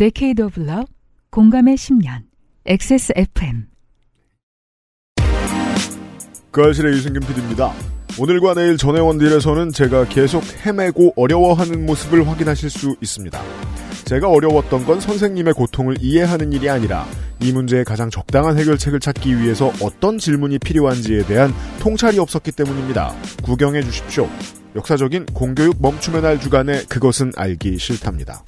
데케이 a d e o 공감의 10년, XSFM. 그실의 유승균 PD입니다. 오늘과 내일 전혜원 딜에서는 제가 계속 헤매고 어려워하는 모습을 확인하실 수 있습니다. 제가 어려웠던 건 선생님의 고통을 이해하는 일이 아니라 이 문제의 가장 적당한 해결책을 찾기 위해서 어떤 질문이 필요한지에 대한 통찰이 없었기 때문입니다. 구경해 주십시오. 역사적인 공교육 멈춤의 날 주간에 그것은 알기 싫답니다.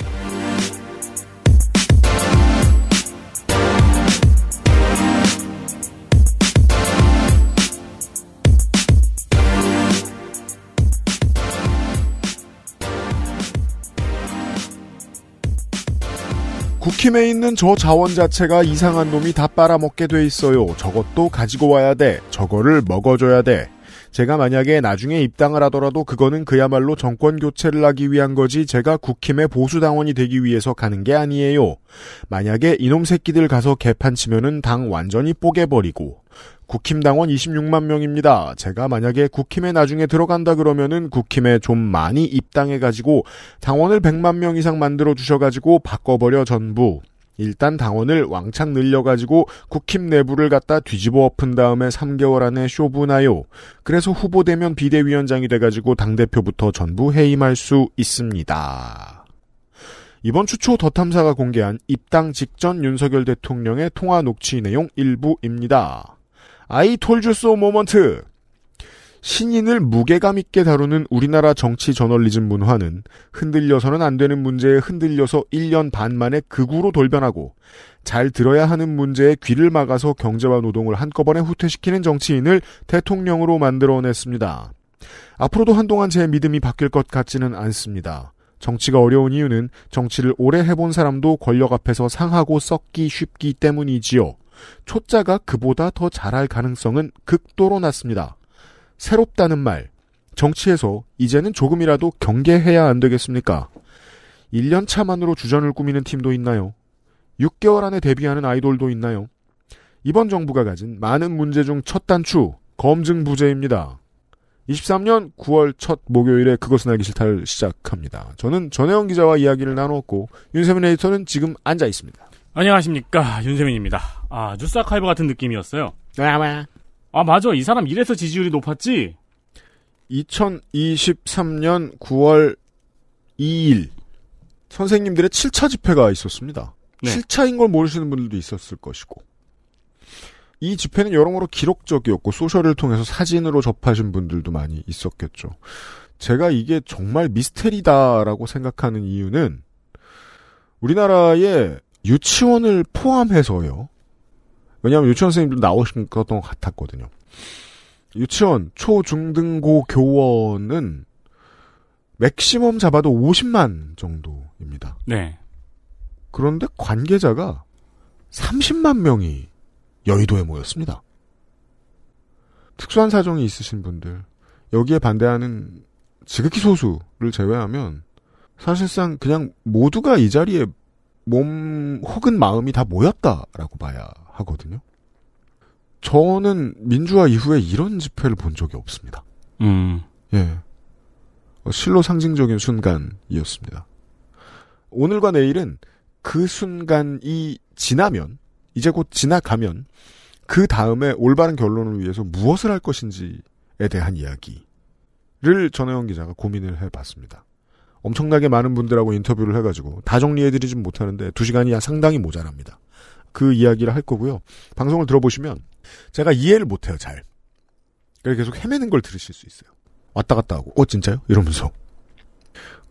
국힘에 있는 저 자원 자체가 이상한 놈이 다 빨아먹게 돼 있어요. 저것도 가지고 와야 돼. 저거를 먹어줘야 돼. 제가 만약에 나중에 입당을 하더라도 그거는 그야말로 정권 교체를 하기 위한 거지 제가 국힘의 보수당원이 되기 위해서 가는 게 아니에요. 만약에 이놈 새끼들 가서 개판 치면은 당 완전히 뽀개버리고 국힘당원 26만 명입니다. 제가 만약에 국힘에 나중에 들어간다 그러면은 국힘에 좀 많이 입당해가지고 당원을 100만 명 이상 만들어 주셔가지고 바꿔버려 전부. 일단 당원을 왕창 늘려가지고 국힘 내부를 갖다 뒤집어 엎은 다음에 3개월 안에 쇼부나요. 그래서 후보되면 비대위원장이 돼가지고 당대표부터 전부 해임할 수 있습니다. 이번 추초 더 탐사가 공개한 입당 직전 윤석열 대통령의 통화 녹취 내용 일부입니다. 아이 톨주소 모먼트. 신인을 무게감 있게 다루는 우리나라 정치 저널리즘 문화는 흔들려서는 안 되는 문제에 흔들려서 1년 반 만에 극우로 돌변하고 잘 들어야 하는 문제에 귀를 막아서 경제와 노동을 한꺼번에 후퇴시키는 정치인을 대통령으로 만들어냈습니다. 앞으로도 한동안 제 믿음이 바뀔 것 같지는 않습니다. 정치가 어려운 이유는 정치를 오래 해본 사람도 권력 앞에서 상하고 썩기 쉽기 때문이지요. 초짜가 그보다 더 잘할 가능성은 극도로 낮습니다. 새롭다는 말. 정치에서 이제는 조금이라도 경계해야 안 되겠습니까? 1년 차만으로 주전을 꾸미는 팀도 있나요? 6개월 안에 데뷔하는 아이돌도 있나요? 이번 정부가 가진 많은 문제 중 첫 단추, 검증 부재입니다. 23년 9월 첫 목요일에 그것은 알기 싫다를 시작합니다. 저는 전혜영 기자와 이야기를 나눴고 윤세민 에디터는 지금 앉아 있습니다. 안녕하십니까 윤세민입니다. 아 뉴스 아카이브 같은 느낌이었어요. 뭐야 네, 뭐아 맞아 이 사람 이래서 지지율이 높았지. 2023년 9월 2일 선생님들의 7차 집회가 있었습니다. 네. 7차인 걸 모르시는 분들도 있었을 것이고 이 집회는 여러모로 기록적이었고 소셜을 통해서 사진으로 접하신 분들도 많이 있었겠죠. 제가 이게 정말 미스테리다라고 생각하는 이유는 우리나라의 유치원을 포함해서요. 왜냐하면 유치원 선생님들 나오신 것던 같았거든요. 유치원, 초, 중, 등, 고 교원은 맥시멈 잡아도 50만 정도입니다. 네. 그런데 관계자가 30만 명이 여의도에 모였습니다. 특수한 사정이 있으신 분들, 여기에 반대하는 지극히 소수를 제외하면 사실상 그냥 모두가 이 자리에 몸 혹은 마음이 다 모였다라고 봐야 하거든요. 저는 민주화 이후에 이런 집회를 본 적이 없습니다. 음. 예. 어, 실로 상징적인 순간이었습니다. 오늘과 내일은 그 순간이 지나면, 이제 곧 지나가면, 그 다음에 올바른 결론을 위해서 무엇을 할 것인지에 대한 이야기를 전혜원 기자가 고민을 해봤습니다. 엄청나게 많은 분들하고 인터뷰를 해가지고 다 정리해드리진 못하는데 두 시간이 상당히 모자랍니다. 그 이야기를 할 거고요. 방송을 들어보시면 제가 이해를 못해요, 잘. 그래서 계속 헤매는 걸 들으실 수 있어요. 왔다 갔다 하고, 어, 진짜요? 이러면서.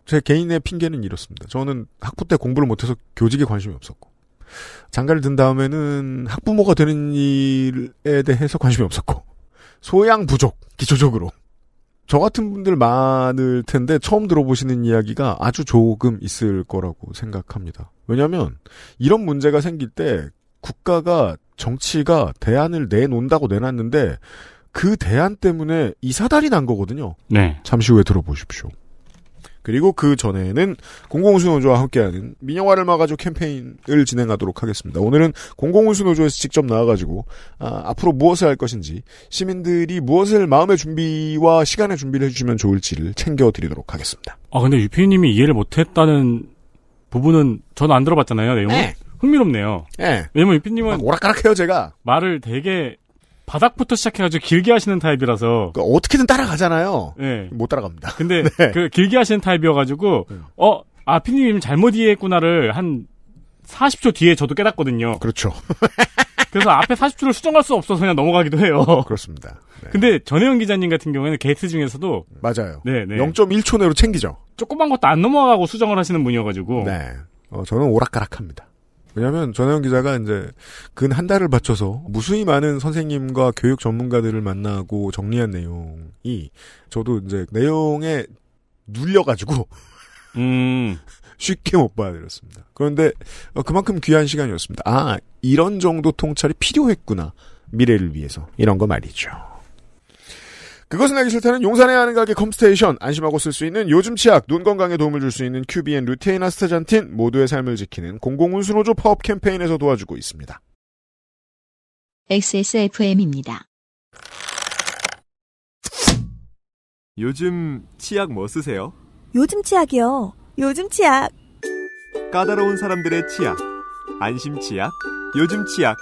제 개인의 핑계는 이렇습니다. 저는 학부 때 공부를 못해서 교직에 관심이 없었고, 장가를 든 다음에는 학부모가 되는 일에 대해서 관심이 없었고, 소양 부족, 기초적으로. 저 같은 분들 많을 텐데 처음 들어보시는 이야기가 아주 조금 있을 거라고 생각합니다. 왜냐하면 이런 문제가 생길 때 국가가 정치가 대안을 내놓는다고 내놨는데 그 대안 때문에 이사달이 난 거거든요. 네. 잠시 후에 들어보십시오. 그리고 그 전에는 공공운수노조와 함께하는 민영화를 막아줘 캠페인을 진행하도록 하겠습니다. 오늘은 공공운수노조에서 직접 나와가지고 아, 앞으로 무엇을 할 것인지 시민들이 무엇을 마음의 준비와 시간의 준비를 해주시면 좋을지를 챙겨드리도록 하겠습니다. 아 근데 유피님이 이해를 못했다는 부분은 저는 안 들어봤잖아요 내용을. 네. 흥미롭네요. 예. 네. 왜냐면 유피님은 오락가락해요 제가 말을 되게 바닥부터 시작해가지고 길게 하시는 타입이라서 그 어떻게든 따라가잖아요. 네. 못 따라갑니다. 근데 네. 그 길게 하시는 타입이어가지고 음. 어아 피디님 잘못 이해했구나를 한 40초 뒤에 저도 깨닫거든요. 그렇죠. 그래서 앞에 40초를 수정할 수 없어서 그냥 넘어가기도 해요. 어, 그렇습니다. 네. 근데 전혜영 기자님 같은 경우에는 게이트 중에서도 맞아요. 네, 네. 0.1초 내로 챙기죠. 조그만 것도 안 넘어가고 수정을 하시는 분이어가지고 네. 어, 저는 오락가락합니다. 왜냐하면 전혜영 기자가 이제 근 한 달을 바쳐서 무수히 많은 선생님과 교육 전문가들을 만나고 정리한 내용이 저도 이제 내용에 눌려가지고 음. 쉽게 못봐아들였습니다 그런데 어, 그만큼 귀한 시간이었습니다. 아 이런 정도 통찰이 필요했구나 미래를 위해서 이런 거 말이죠. 그것은 하기 싫다는 용산에 아는 가게 컴스테이션 안심하고 쓸 수 있는 요즘 치약 눈 건강에 도움을 줄 수 있는 큐비엔 루테인 아스타잔틴 모두의 삶을 지키는 공공운수노조 파업 캠페인에서 도와주고 있습니다. XSFM입니다. 요즘 치약 뭐 쓰세요? 요즘 치약이요. 요즘 치약. 까다로운 사람들의 치약. 안심 치약. 요즘 치약.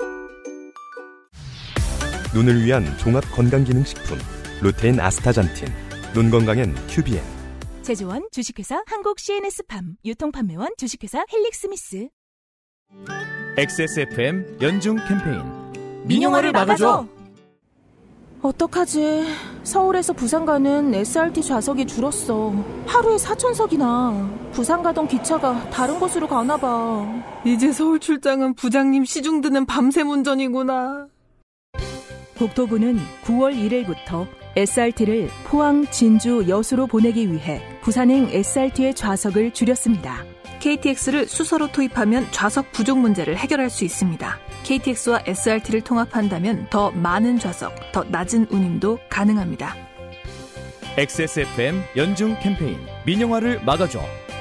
눈을 위한 종합 건강기능식품. 루테인 아스타잔틴, 눈 건강엔 큐비엔. 제조원 주식회사 한국 CNS팜 유통판매원 주식회사 헬릭스미스. XSFM 연중 캠페인 민영화를 막아줘. 어떡하지? 서울에서 부산 가는 SRT 좌석이 줄었어. 하루에 4천석이나. 부산 가던 기차가 다른 곳으로 가나 봐. 이제 서울 출장은 부장님 시중 드는 밤샘 운전이구나. 국토부는 9월 1일부터 SRT를 포항, 진주, 여수로 보내기 위해 부산행 SRT의 좌석을 줄였습니다. KTX를 수서로 투입하면 좌석 부족 문제를 해결할 수 있습니다. KTX와 SRT를 통합한다면 더 많은 좌석, 더 낮은 운임도 가능합니다. XSFM 연중 캠페인 민영화를 막아줘.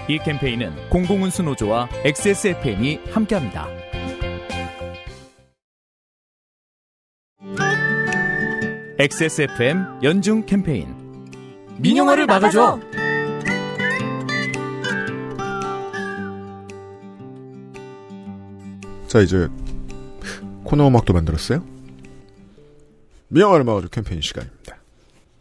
이 캠페인은 공공운수노조와 XSFM이 함께합니다. XSFM 연중 캠페인 민영화를 막아줘. 자 이제 코너 음악도 만들었어요. 민영화를 막아줘 캠페인 시간입니다.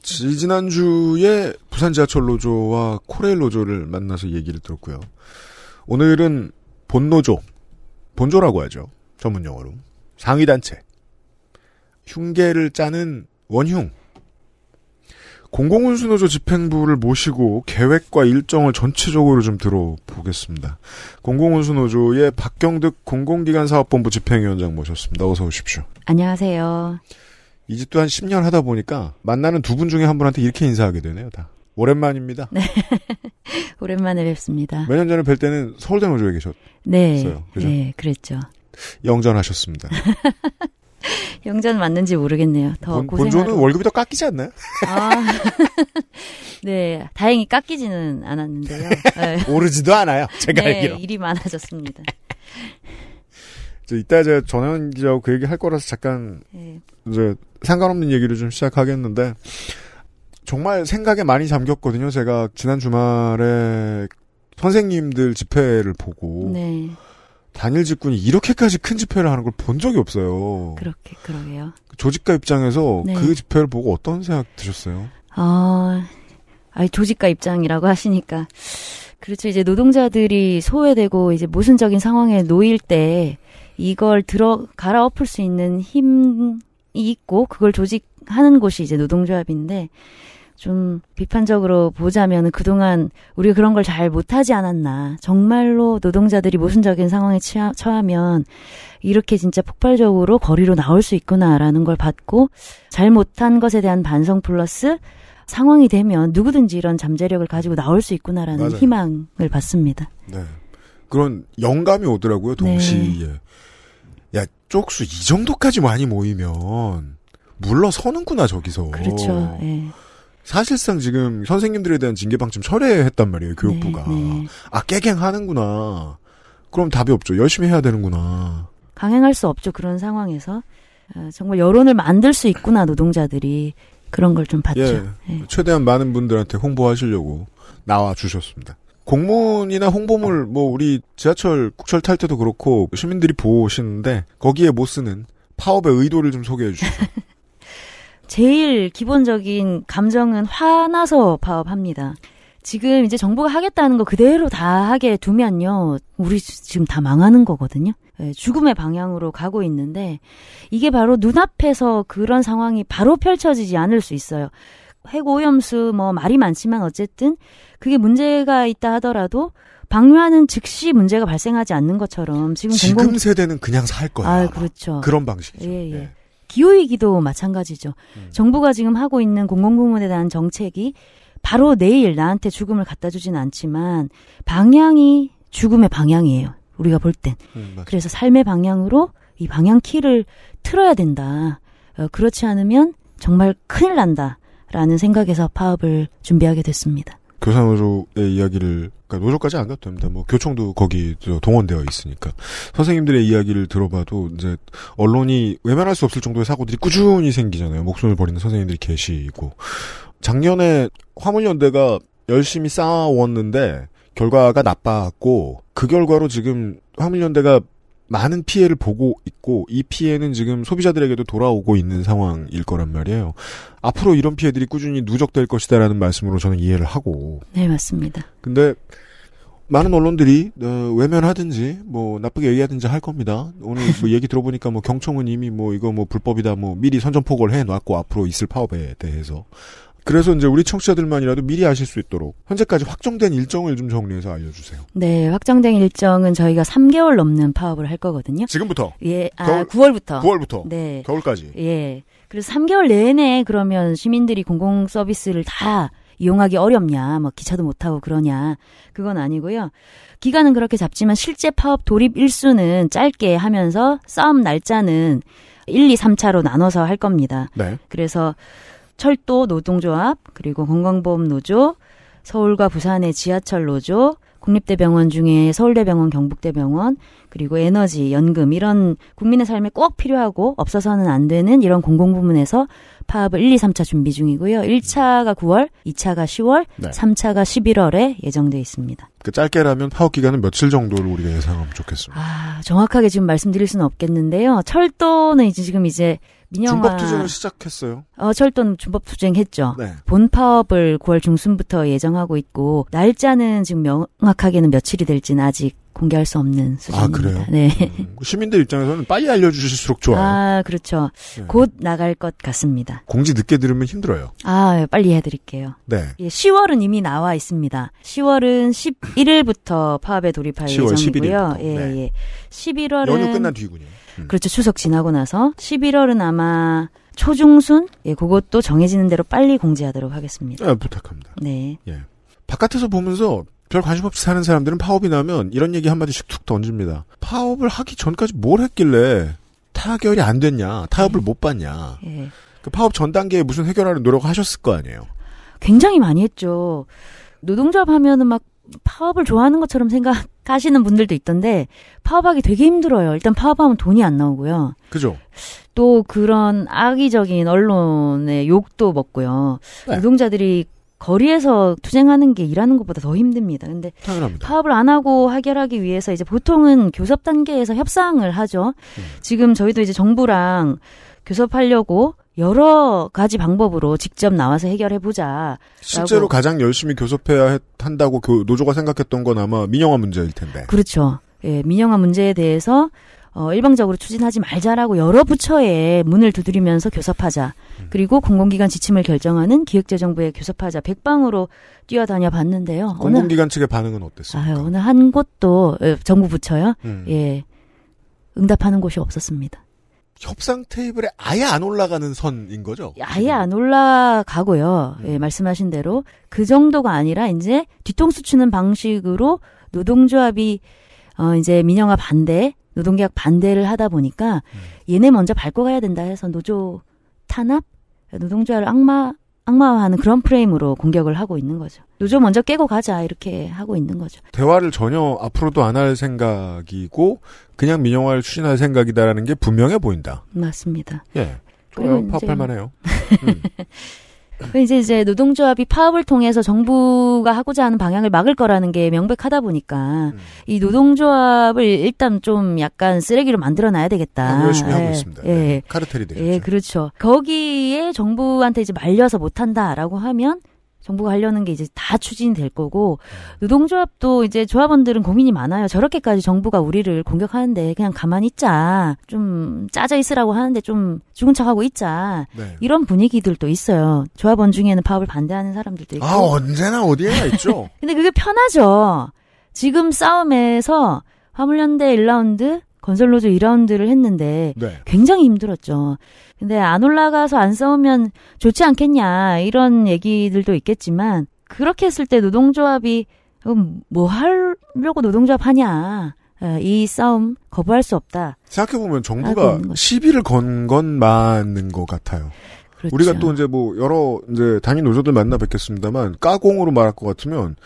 지난주에 부산 지하철 노조와 코레일 노조를 만나서 얘기를 들었고요. 오늘은 본노조, 본조라고 하죠. 전문 용어로. 상위단체. 흉계를 짜는 원흉. 공공운수노조 집행부를 모시고 계획과 일정을 전체적으로 좀 들어보겠습니다. 공공운수노조의 박경득 공공기관사업본부 집행위원장 모셨습니다. 어서 오십시오. 안녕하세요. 이 집도 한 10년 하다 보니까 만나는 두 분 중에 한 분한테 이렇게 인사하게 되네요, 다. 오랜만입니다. 네. 오랜만에 뵙습니다. 몇 년 전에 뵐 때는 서울대 노조에 계셨어요. 네. 그죠? 네, 그랬죠. 영전하셨습니다. 영전 맞는지 모르겠네요. 더 본, 고생 본조는 월급이 더 깎이지 않나요? 아, 네, 다행히 깎이지는 않았는데요. 네. 오르지도 않아요. 제가 네, 알기로. 일이 많아졌습니다. 이 이따 제가 전현 기자하고 그 얘기 할 거라서 잠깐 네. 이제 상관없는 얘기를 좀 시작하겠는데 정말 생각에 많이 잠겼거든요. 제가 지난 주말에 선생님들 집회를 보고 네. 단일 집군이 이렇게까지 큰 집회를 하는 걸 본 적이 없어요. 그렇게 그러게요. 조직가 입장에서 네. 그 집회를 보고 어떤 생각 드셨어요? 어, 아니 조직가 입장이라고 하시니까 그렇죠. 이제 노동자들이 소외되고 이제 모순적인 상황에 놓일 때 이걸 들어 갈아엎을 수 있는 힘이 있고 그걸 조직하는 곳이 이제 노동조합인데 좀 비판적으로 보자면 그동안 우리가 그런 걸 잘 못하지 않았나. 정말로 노동자들이 모순적인 상황에 취 처하면 이렇게 진짜 폭발적으로 거리로 나올 수 있구나라는 걸 받고 잘못한 것에 대한 반성 플러스 상황이 되면 누구든지 이런 잠재력을 가지고 나올 수 있구나라는 맞아요. 희망을 받습니다. 네. 그런 영감이 오더라고요, 네. 동시에. 네. 야, 쪽수 이 정도까지 많이 모이면 물러서는구나, 저기서. 그렇죠. 네. 사실상 지금 선생님들에 대한 징계 방침 철회했단 말이에요 네, 교육부가 네, 네. 아 깨갱하는구나 그럼 답이 없죠 열심히 해야 되는구나 강행할 수 없죠 그런 상황에서 어, 정말 여론을 만들 수 있구나 노동자들이 그런 걸 좀 봤죠 예, 예. 최대한 많은 분들한테 홍보하시려고 나와 주셨습니다 공문이나 홍보물 뭐 우리 지하철 국철 탈 때도 그렇고 시민들이 보시는데 거기에 못 쓰는 파업의 의도를 좀 소개해 주시죠. 제일 기본적인 감정은 화나서 파업합니다. 지금 이제 정부가 하겠다는 거 그대로 다 하게 두면요. 우리 지금 다 망하는 거거든요. 예, 죽음의 방향으로 가고 있는데 이게 바로 눈앞에서 그런 상황이 바로 펼쳐지지 않을 수 있어요. 해고오염수 뭐 말이 많지만 어쨌든 그게 문제가 있다 하더라도 방류하는 즉시 문제가 발생하지 않는 것처럼 지금 지금 공공... 세대는 그냥 살 거예요. 아, 그렇죠. 그런 방식이죠. 예, 예. 예. 기호위기도 마찬가지죠. 음. 정부가 지금 하고 있는 공공부문에 대한 정책이 바로 내일 나한테 죽음을 갖다 주진 않지만 방향이 죽음의 방향이에요. 우리가 볼 땐. 음, 그래서 삶의 방향으로 이 방향 키를 틀어야 된다. 어, 그렇지 않으면 정말 큰일 난다. 라는 생각에서 파업을 준비하게 됐습니다. 교사노조의 이야기를 그러니까 노조까지 안 가도 됩니다. 뭐 교총도 거기 동원되어 있으니까 선생님들의 이야기를 들어봐도 이제 언론이 외면할 수 없을 정도의 사고들이 꾸준히 생기잖아요. 목숨을 버리는 선생님들이 계시고 작년에 화물연대가 열심히 쌓아왔는데 결과가 나빴고 빠그 결과로 지금 화물연대가 많은 피해를 보고 있고 이 피해는 지금 소비자들에게도 돌아오고 있는 상황일 거란 말이에요. 앞으로 이런 피해들이 꾸준히 누적될 것이다라는 말씀으로 저는 이해를 하고. 네, 맞습니다. 근데 많은 언론들이 어, 외면하든지 뭐 나쁘게 얘기하든지 할 겁니다. 오늘 뭐 얘기 들어보니까 뭐 경청은 이미 뭐 이거 뭐 불법이다 뭐 미리 선전포고를 해놨고 앞으로 있을 파업에 대해서 그래서 이제 우리 청취자들만이라도 미리 아실 수 있도록 현재까지 확정된 일정을 좀 정리해서 알려주세요. 네, 확정된 일정은 저희가 3개월 넘는 파업을 할 거거든요. 지금부터? 예, 아, 겨울, 9월부터. 9월부터. 네. 겨울까지. 예. 그래서 3개월 내내 그러면 시민들이 공공 서비스를 다 이용하기 어렵냐, 뭐 기차도 못 타고 그러냐, 그건 아니고요. 기간은 그렇게 잡지만 실제 파업 돌입 일수는 짧게 하면서 싸움 날짜는 1, 2, 3차로 나눠서 할 겁니다. 네. 그래서 철도 노동조합, 그리고 건강보험노조, 서울과 부산의 지하철 노조, 국립대병원 중에 서울대병원, 경북대병원, 그리고 에너지, 연금 이런 국민의 삶에 꼭 필요하고 없어서는 안 되는 이런 공공 부문에서 파업을 1, 2, 3차 준비 중이고요. 1차가 9월, 2차가 10월, 네. 3차가 11월에 예정돼 있습니다. 그 짧게라면 파업 기간은 며칠 정도를 우리가 예상하면 좋겠습니다. 아, 정확하게 지금 말씀드릴 수는 없겠는데요. 철도는 이제 지금 이제 민영화 준법 투쟁을 시작했어요. 어, 철도는 준법 투쟁했죠. 네. 본 파업을 9월 중순부터 예정하고 있고 날짜는 지금 명확하게는 며칠이 될지는 아직 공개할 수 없는 아, 수준입니다. 아, 네. 음, 그 시민들 입장에서는 빨리 알려주실수록 좋아요. 아, 그렇죠. 네. 곧 나갈 것 같습니다. 공지 늦게 들으면 힘들어요. 아, 빨리 해드릴게요. 네. 예, 10월은 이미 나와 있습니다. 10월은 11일부터 파업에 돌입할 10월 예정이고요. 11일부터. 예, 네. 예. 11월은 연휴 끝난 뒤군요. 음. 그렇죠. 추석 지나고 나서 11월은 아마 초중순 예, 그것도 정해지는 대로 빨리 공지하도록 하겠습니다. 아, 부탁합니다. 네. 예. 바깥에서 보면서 별 관심 없이 사는 사람들은 파업이 나면 이런 얘기 한마디씩 툭 던집니다. 파업을 하기 전까지 뭘 했길래 타결이 안 됐냐, 타협을 네. 못 봤냐. 네. 예. 그 파업 전 단계에 무슨 해결하는 노력을 하셨을 거 아니에요? 굉장히 많이 했죠. 노동조합 하면은 막 파업을 좋아하는 것처럼 생각하시는 분들도 있던데 파업하기 되게 힘들어요. 일단 파업하면 돈이 안 나오고요. 그죠. 또 그런 악의적인 언론의 욕도 먹고요. 네. 노동자들이 거리에서 투쟁하는 게 일하는 것보다 더 힘듭니다. 근데 당연합니다. 파업을 안 하고 해결하기 위해서 이제 보통은 교섭 단계에서 협상을 하죠. 음. 지금 저희도 이제 정부랑 교섭하려고 여러 가지 방법으로 직접 나와서 해결해 보자. 실제로 가장 열심히 교섭해야 한다고 노조가 생각했던 건 아마 민영화 문제일 텐데. 그렇죠. 예, 민영화 문제에 대해서 어, 일방적으로 추진하지 말자라고 여러 부처에 문을 두드리면서 교섭하자. 음. 그리고 공공기관 지침을 결정하는 기획재정부에 교섭하자 백방으로 뛰어다녀 봤는데요. 공공기관 어느, 측의 반응은 어땠습니까? 아유, 어느 한 곳도 예, 정부 부처요. 음. 예. 응답하는 곳이 없었습니다. 협상 테이블에 아예 안 올라가는 선인 거죠? 아예 안 올라가고요. 음. 예, 말씀하신 대로 그 정도가 아니라 이제 뒤통수 치는 방식으로 노동조합이 어 이제 민영화 반대, 노동계약 반대를 하다 보니까 음. 얘네 먼저 밟고 가야 된다 해서 노조 탄압, 노동조합을 악마 악마화하는 그런 프레임으로 공격을 하고 있는 거죠. 요즘 먼저 깨고 가자 이렇게 하고 있는 거죠. 대화를 전혀 앞으로도 안 할 생각이고 그냥 민영화를 추진할 생각이다라는 게 분명해 보인다. 맞습니다. 예. 그리고 파팔만해요. 음. 그러니까 이제 이제 노동조합이 파업을 통해서 정부가 하고자 하는 방향을 막을 거라는 게 명백하다 보니까 음. 이 노동조합을 일단 좀 약간 쓰레기로 만들어 놔야 되겠다. 아, 열심히 예, 하고 있습니다. 예. 네. 카르텔이 되죠. 예, 그렇죠. 거기에 정부한테 이제 말려서 못 한다라고 하면 정부가 하려는 게 이제 다 추진이 될 거고 노동조합도 이제 조합원들은 고민이 많아요. 저렇게까지 정부가 우리를 공격하는데 그냥 가만히 있자. 좀 짜져 있으라고 하는데 좀 죽은 척하고 있자. 네. 이런 분위기들도 있어요. 조합원 중에는 파업을 반대하는 사람들도 있고. 아, 언제나 어디에나 있죠. 근데 그게 편하죠. 지금 싸움에서 화물연대 1라운드 건설로조 2라운드를 했는데 네. 굉장히 힘들었죠. 근데 안 올라가서 안 싸우면 좋지 않겠냐 이런 얘기들도 있겠지만 그렇게 했을 때 노동조합이 뭐 하려고 노동조합 하냐 이 싸움 거부할 수 없다. 생각해보면 정부가 시비를 건 건 맞는 것 같아요. 그렇죠. 우리가 또 이제 뭐 여러 이제 당인 노조들 만나 뵙겠습니다만 까공으로 말할 것 같으면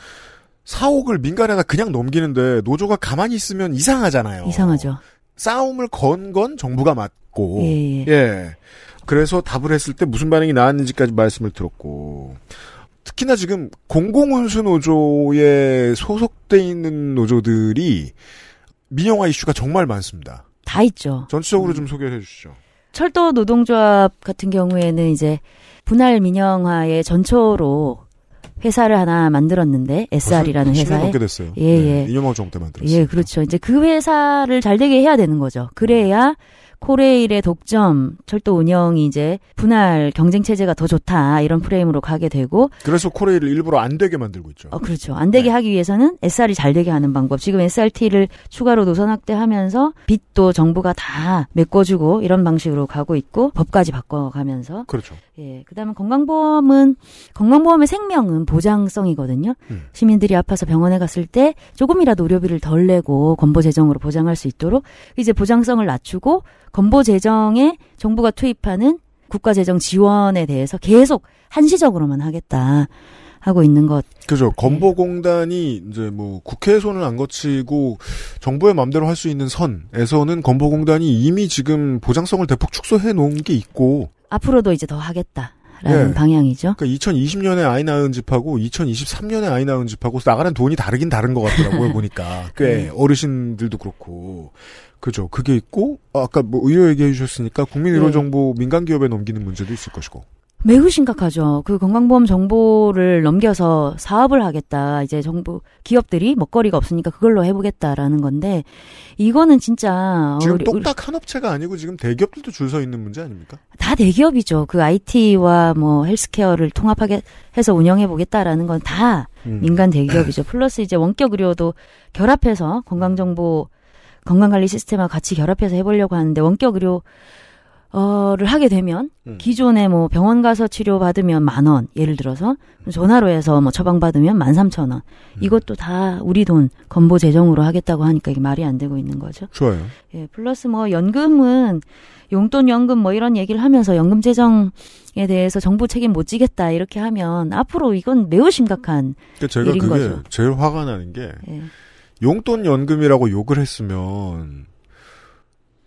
사옥을 민간에다 그냥 넘기는데 노조가 가만히 있으면 이상하잖아요. 이상하죠. 싸움을 건 건 정부가 맞고 예, 예. 예. 그래서 답을 했을 때 무슨 반응이 나왔는지까지 말씀을 들었고 특히나 지금 공공운수 노조에 소속돼 있는 노조들이 민영화 이슈가 정말 많습니다. 다 있죠. 전체적으로 음. 좀 소개를 해주시죠. 철도 노동조합 같은 경우에는 이제 분할 민영화의 전초로 회사를 하나 만들었는데 SR이라는 회사에 넘게 됐어요. 예, 네, 예. 네, 이념 정때 만들었어요. 예, 그렇죠. 이제 그 회사를 잘 되게 해야 되는 거죠. 그래야 음. 코레일의 독점 철도 운영이 이제 분할 경쟁 체제가 더 좋다 이런 프레임으로 가게 되고 그래서 코레일을 일부러 안 되게 만들고 있죠. 어 그렇죠. 안 되게 네. 하기 위해서는 SR이 잘 되게 하는 방법. 지금 SRT를 추가로 노선 확대하면서 빚도 정부가 다 메꿔주고 이런 방식으로 가고 있고 법까지 바꿔가면서 그렇죠. 예. 그다음에 건강보험은 건강보험의 생명은 보장성이거든요. 음. 시민들이 아파서 병원에 갔을 때 조금이라도 의료비를 덜 내고 건보 재정으로 보장할 수 있도록 이제 보장성을 낮추고 건보 재정에 정부가 투입하는 국가 재정 지원에 대해서 계속 한시적으로만 하겠다. 하고 있는 것. 그죠. 네. 건보공단이 이제 뭐 국회 손을 안 거치고 정부의 마음대로 할 수 있는 선에서는 건보공단이 이미 지금 보장성을 대폭 축소해 놓은 게 있고 앞으로도 이제 더 하겠다. 라는 네. 방향이죠. 그러니까 2020년에 아이 낳은 집하고 2023년에 아이 낳은 집하고 나가는 돈이 다르긴 다른 것 같더라고요 보니까 꽤 네. 어르신들도 그렇고 그죠. 그게 있고 아, 아까 뭐 의료 얘기해 주셨으니까 국민 의료 네. 정보 네. 민간 기업에 넘기는 문제도 있을 것이고. 매우 심각하죠. 그 건강보험 정보를 넘겨서 사업을 하겠다. 이제 정부 기업들이 먹거리가 없으니까 그걸로 해보겠다라는 건데 이거는 진짜 지금 똑딱 한 업체가 아니고 지금 대기업들도 줄 서 있는 문제 아닙니까? 다 대기업이죠. 그 IT와 뭐 헬스케어를 통합하게 해서 운영해 보겠다라는 건다 음. 민간 대기업이죠. 플러스 이제 원격 의료도 결합해서 건강 정보 건강관리 시스템과 같이 결합해서 해보려고 하는데 원격 의료 어를 하게 되면 음. 기존에 뭐 병원 가서 치료 받으면 만 원 예를 들어서 전화로 해서 뭐 처방 받으면 만 삼천 원 음. 이것도 다 우리 돈 건보 재정으로 하겠다고 하니까 이게 말이 안 되고 있는 거죠. 좋아요. 예 플러스 뭐 연금은 용돈 연금 뭐 이런 얘기를 하면서 연금 재정에 대해서 정부 책임 못 지겠다 이렇게 하면 앞으로 이건 매우 심각한 그러니까 제가 일인 그게 거죠. 제일 화가 나는 게. 예. 용돈 연금이라고 욕을 했으면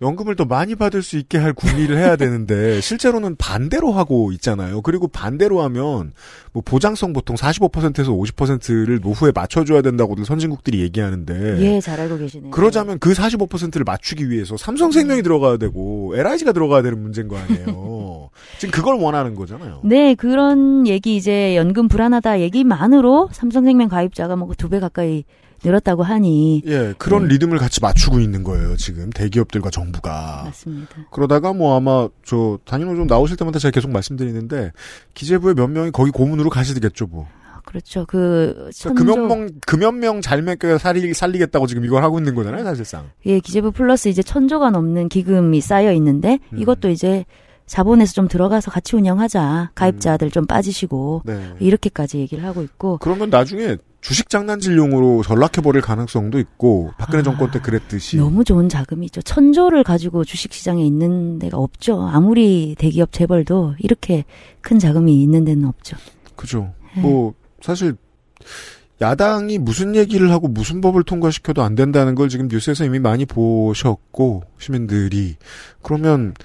연금을 더 많이 받을 수 있게 할 국리를 해야 되는데 실제로는 반대로 하고 있잖아요. 그리고 반대로 하면 뭐 보장성 보통 45%에서 50%를 노후에 맞춰줘야 된다고들 선진국들이 얘기하는데 예, 잘 알고 계시네요. 그러자면 그 45%를 맞추기 위해서 삼성생명이 음. 들어가야 되고 LIG가 들어가야 되는 문제인 거 아니에요. 지금 그걸 원하는 거잖아요. 네, 그런 얘기 이제 연금 불안하다 얘기만으로 삼성생명 가입자가 뭐 두 배 가까이 늘었다고 하니 예 그런 네. 리듬을 같이 맞추고 있는 거예요 지금 대기업들과 정부가 맞습니다. 그러다가 뭐 아마 저 단일호 좀 나오실 때마다 제가 계속 말씀드리는데 기재부의 몇 명이 거기 고문으로 가시겠죠 뭐 아, 그렇죠. 그 천조... 그러니까 금연명 금연명 잘맺겨 살리 살리겠다고 지금 이걸 하고 있는 거잖아요, 사실상. 예, 기재부 플러스 이제 천조가 넘는 기금이 쌓여 있는데 음. 이것도 이제 자본에서 좀 들어가서 같이 운영하자. 가입자들 음. 좀 빠지시고 네. 이렇게까지 얘기를 하고 있고. 그러면 나중에 주식 장난질용으로 전락해버릴 가능성도 있고 박근혜 아, 정권 때 그랬듯이 너무 좋은 자금이죠. 천조를 가지고 주식시장에 있는 데가 없죠. 아무리 대기업 재벌도 이렇게 큰 자금이 있는 데는 없죠. 그죠. 네. 뭐 사실 야당이 무슨 얘기를 하고 무슨 법을 통과시켜도 안 된다는 걸 지금 뉴스에서 이미 많이 보셨고 시민들이 그러면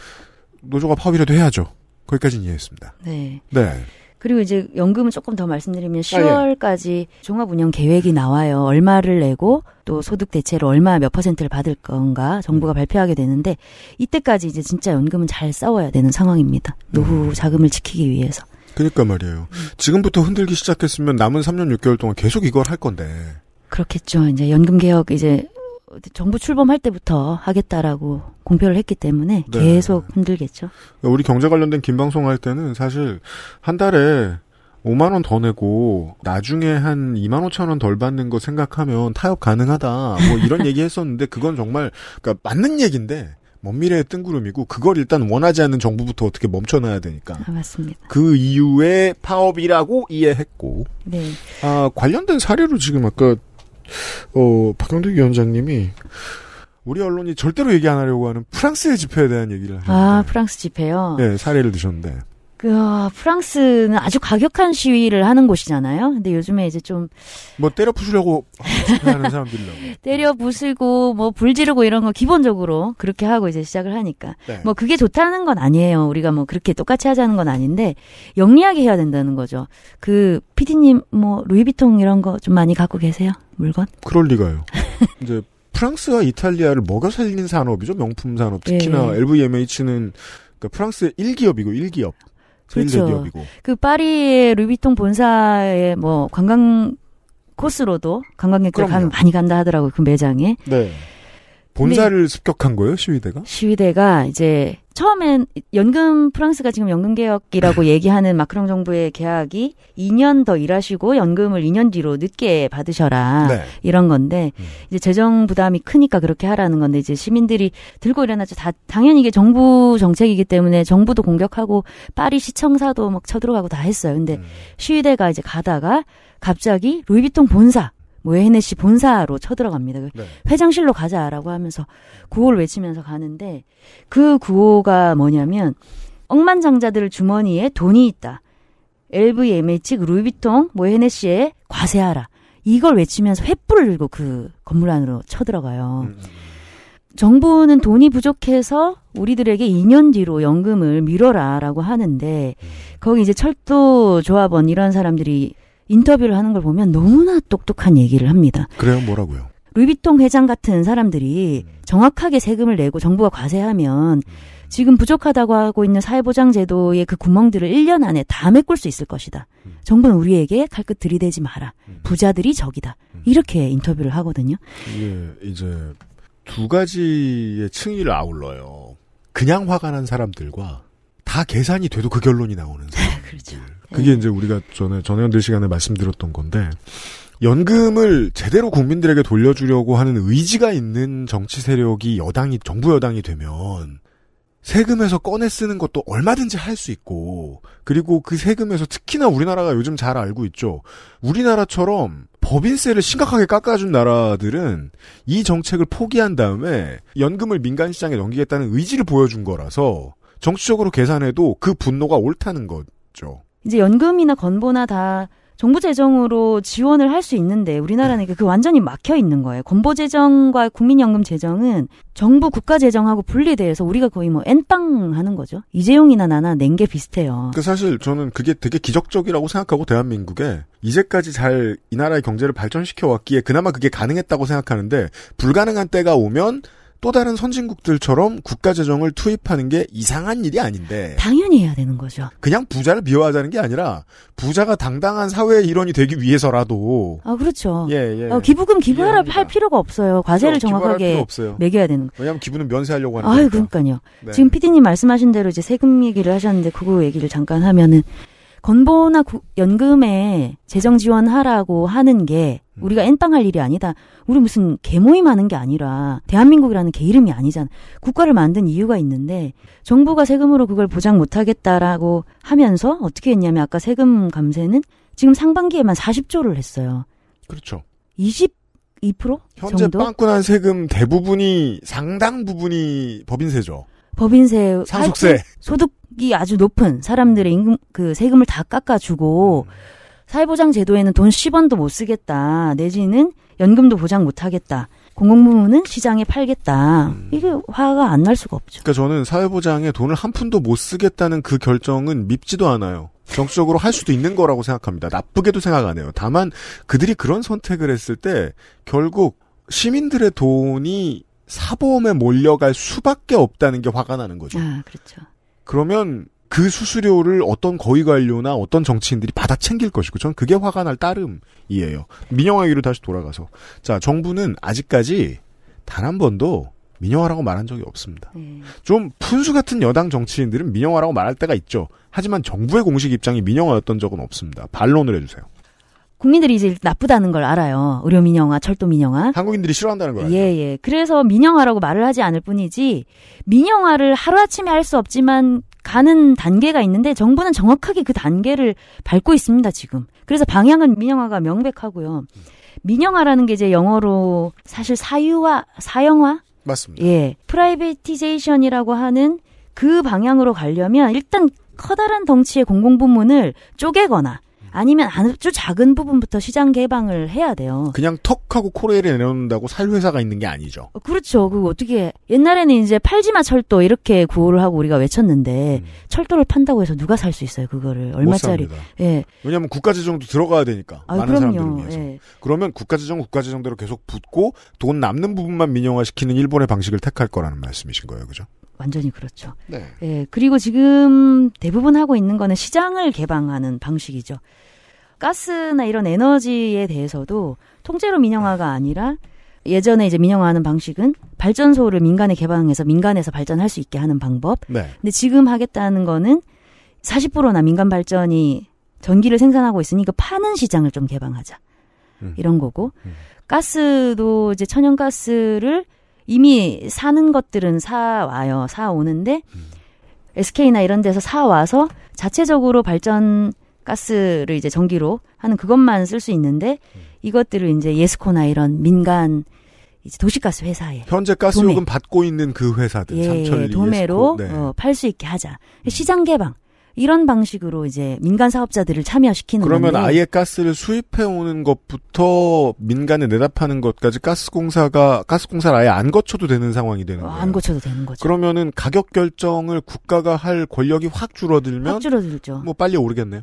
노조가 파업이라도 해야죠. 거기까지는 이해했습니다. 네. 네. 그리고 이제 연금은 조금 더 말씀드리면 10월까지 아, 예. 종합 운영 계획이 나와요. 얼마를 내고 또 소득 대체로 얼마 몇 퍼센트를 받을 건가 정부가 음. 발표하게 되는데 이때까지 이제 진짜 연금은 잘 싸워야 되는 상황입니다. 노후 음. 자금을 지키기 위해서. 그러니까 말이에요. 음. 지금부터 흔들기 시작했으면 남은 3년 6개월 동안 계속 이걸 할 건데. 그렇겠죠. 이제 연금 개혁 이제 정부 출범할 때부터 하겠다라고 공표를 했기 때문에 네. 계속 흔들겠죠. 우리 경제 관련된 긴 방송 할 때는 사실 한 달에 5만 원 더 내고 나중에 한 2만 5천 원 덜 받는 거 생각하면 타협 가능하다. 뭐 이런 얘기 했었는데 그건 정말 그러니까 맞는 얘기인데 먼 미래의 뜬구름이고 그걸 일단 원하지 않는 정부부터 어떻게 멈춰놔야 되니까. 아, 맞습니다. 그 이유의 파업이라고 이해했고. 네. 아 관련된 사례로 지금 아까 어 박영덕 위원장님이 우리 언론이 절대로 얘기 안 하려고 하는 프랑스의 집회에 대한 얘기를 하셨는데. 아, 프랑스 집회요? 네, 사례를 드셨는데. 그, 아, 프랑스는 아주 과격한 시위를 하는 곳이잖아요. 근데 요즘에 이제 좀. 뭐, 때려 부수려고 하는 사람들이 때려 부수고, 뭐, 불 지르고 이런 거 기본적으로 그렇게 하고 이제 시작을 하니까. 네. 뭐, 그게 좋다는 건 아니에요. 우리가 뭐, 그렇게 똑같이 하자는 건 아닌데, 영리하게 해야 된다는 거죠. 그, 피디님, 뭐, 루이비통 이런 거 좀 많이 갖고 계세요? 물건? 그럴 리가요. 이제 프랑스와 이탈리아를 먹여 살린 산업이죠. 명품 산업. 특히나 예. LVMH는 그러니까 프랑스의 1기업이고 1기업. 그렇죠. 기업이고. 그 파리의 루비통 본사의 뭐 관광 코스로도 관광객들 가면 많이 간다 하더라고요. 그 매장에. 네. 본사를 습격한 거예요, 시위대가? 시위대가 이제 처음엔 연금 프랑스가 지금 연금 개혁이라고 얘기하는 마크롱 정부의 계약이 2년 더 일하시고 연금을 2년 뒤로 늦게 받으셔라 네. 이런 건데 음. 이제 재정 부담이 크니까 그렇게 하라는 건데 이제 시민들이 들고 일어나죠. 다 당연히 이게 정부 정책이기 때문에 정부도 공격하고 파리 시청사도 막 쳐들어가고 다 했어요. 근데 음. 시위대가 이제 가다가 갑자기 루이비통 본사 모에헤네 뭐 씨 본사로 쳐들어갑니다. 그 네. 회장실로 가자라고 하면서 구호를 외치면서 가는데 그 구호가 뭐냐면 억만장자들 주머니에 돈이 있다. LVMH 그 루이비통 모에헤네 뭐 씨에 과세하라. 이걸 외치면서 횃불을 들고 그 건물 안으로 쳐들어가요. 음. 음, 음. 정부는 돈이 부족해서 우리들에게 2년 뒤로 연금을 미뤄라라고 하는데 음. 거기 이제 철도 조합원 이런 사람들이 인터뷰를 하는 걸 보면 너무나 똑똑한 얘기를 합니다. 그래요? 뭐라고요? 루이비통 회장 같은 사람들이 음. 정확하게 세금을 내고 정부가 과세하면 음. 지금 부족하다고 하고 있는 사회보장제도의 그 구멍들을 1년 안에 다 메꿀 수 있을 것이다. 음. 정부는 우리에게 칼끝 들이대지 마라. 부자들이 적이다. 이렇게 인터뷰를 하거든요. 예, 이제 두 가지의 층위를 아울러요. 그냥 화가 난 사람들과 다 계산이 돼도 그 결론이 나오는 그렇죠. 사람들. 그렇죠. 그게 이제 우리가 전에 전해연들 시간에 말씀드렸던 건데 연금을 제대로 국민들에게 돌려주려고 하는 의지가 있는 정치 세력이 여당이 정부 여당이 되면 세금에서 꺼내 쓰는 것도 얼마든지 할 수 있고 그리고 그 세금에서 특히나 우리나라가 요즘 잘 알고 있죠. 우리나라처럼 법인세를 심각하게 깎아준 나라들은 이 정책을 포기한 다음에 연금을 민간 시장에 넘기겠다는 의지를 보여준 거라서 정치적으로 계산해도 그 분노가 옳다는 거죠. 이제 연금이나 건보나 다 정부 재정으로 지원을 할 수 있는데 우리나라는 네. 그 완전히 막혀 있는 거예요. 건보 재정과 국민연금 재정은 정부 국가 재정하고 분리돼서 우리가 거의 뭐엔빵 하는 거죠. 이재용이나 나나 낸 게 비슷해요. 그 사실 저는 그게 되게 기적적이라고 생각하고 대한민국에 이제까지 잘 이 나라의 경제를 발전시켜 왔기에 그나마 그게 가능했다고 생각하는데 불가능한 때가 오면 또 다른 선진국들처럼 국가 재정을 투입하는 게 이상한 일이 아닌데 당연히 해야 되는 거죠. 그냥 부자를 미워하자는 게 아니라 부자가 당당한 사회의 일원이 되기 위해서라도 아 그렇죠. 예, 예. 어, 기부금 기부하라 할 필요가 없어요. 과세를 그렇죠, 정확하게 매겨야 되는 왜냐하면 기부는 면세하려고 하는 거예요. 아 그러니까요. 네. 지금 PD님 말씀하신 대로 이제 세금 얘기를 하셨는데 그거 얘기를 잠깐 하면은 건보나 구, 연금에 재정 지원하라고 하는 게 우리가 엔땅할 일이 아니다. 우리 무슨 개모임 하는 게 아니라 대한민국이라는 개 이름이 아니잖아. 국가를 만든 이유가 있는데 정부가 세금으로 그걸 보장 못 하겠다라고 하면서 어떻게 했냐면 아까 세금 감세는 지금 상반기에만 40조를 했어요. 그렇죠. 20 2% 현재 정도? 빵꾸난 세금 대부분이 상당 부분이 법인세죠. 법인세, 상속세, 소득이 아주 높은 사람들의 임금 그 세금을 다 깎아주고 음. 사회보장 제도에는 돈 10원도 못 쓰겠다. 내지는 연금도 보장 못 하겠다. 공공부문은 시장에 팔겠다. 음. 이게 화가 안 날 수가 없죠. 그러니까 저는 사회보장에 돈을 한 푼도 못 쓰겠다는 그 결정은 밉지도 않아요. 정치적으로 할 수도 있는 거라고 생각합니다. 나쁘게도 생각 안 해요. 다만 그들이 그런 선택을 했을 때 결국 시민들의 돈이 사보험에 몰려갈 수밖에 없다는 게 화가 나는 거죠. 아, 그렇죠. 그러면 그 수수료를 어떤 거위관료나 어떤 정치인들이 받아 챙길 것이고 전 그게 화가 날 따름이에요. 민영화위로 다시 돌아가서 자 정부는 아직까지 단 한 번도 민영화라고 말한 적이 없습니다. 음. 좀 푼수 같은 여당 정치인들은 민영화라고 말할 때가 있죠. 하지만 정부의 공식 입장이 민영화였던 적은 없습니다. 반론을 해주세요. 국민들이 이제 나쁘다는 걸 알아요. 의료 민영화, 철도 민영화. 한국인들이 싫어한다는 거예요. 예, 예. 그래서 민영화라고 말을 하지 않을 뿐이지 민영화를 하루아침에 할 수 없지만 가는 단계가 있는데 정부는 정확하게 그 단계를 밟고 있습니다, 지금. 그래서 방향은 민영화가 명백하고요. 음. 민영화라는 게 이제 영어로 사실 사유화, 사형화? 맞습니다. 예. 프라이베티제이션이라고 하는 그 방향으로 가려면 일단 커다란 덩치의 공공부문을 쪼개거나 아니면 아주 작은 부분부터 시장 개방을 해야 돼요. 그냥 턱 하고 코레일을 내놓는다고 살 회사가 있는 게 아니죠. 어, 그렇죠. 그 어떻게 옛날에는 이제 팔지마 철도 이렇게 구호를 하고 우리가 외쳤는데 음. 철도를 판다고 해서 누가 살 수 있어요? 그거를 얼마짜리? 예. 왜냐하면 국가 재정도 들어가야 되니까 아, 많은 그럼요. 사람들을 위해서. 예. 그러면 국가 재정 국가 재정대로 계속 붙고 돈 남는 부분만 민영화시키는 일본의 방식을 택할 거라는 말씀이신 거예요, 그죠? 완전히 그렇죠. 네. 예, 그리고 지금 대부분 하고 있는 거는 시장을 개방하는 방식이죠. 가스나 이런 에너지에 대해서도 통째로 민영화가 아니라 예전에 이제 민영화하는 방식은 발전소를 민간에 개방해서 민간에서 발전할 수 있게 하는 방법. 네. 근데 지금 하겠다는 거는 40%나 민간 발전이 전기를 생산하고 있으니까 파는 시장을 좀 개방하자. 음. 이런 거고. 음. 가스도 이제 천연가스를 이미 사는 것들은 사 와요. 사 오는데 음. SK나 이런 데서 사 와서 자체적으로 발전 가스를 이제 전기로 하는 그것만 쓸 수 있는데 음. 이것들을 이제 예스코나 이런 민간 이제 도시가스 회사에 현재 가스요금 도매. 받고 있는 그 회사들 예, 예 도매로 네. 어, 팔 수 있게 하자 음. 시장 개방 이런 방식으로 이제 민간 사업자들을 참여시키는 그러면 건데. 아예 가스를 수입해 오는 것부터 민간에 내다파는 것까지 가스공사가 가스공사를 아예 안 거쳐도 되는 상황이 되는 어, 거예요. 안 거쳐도 되는 거죠. 그러면은 가격 결정을 국가가 할 권력이 확 줄어들면 확 줄어들죠. 뭐 빨리 오르겠네요.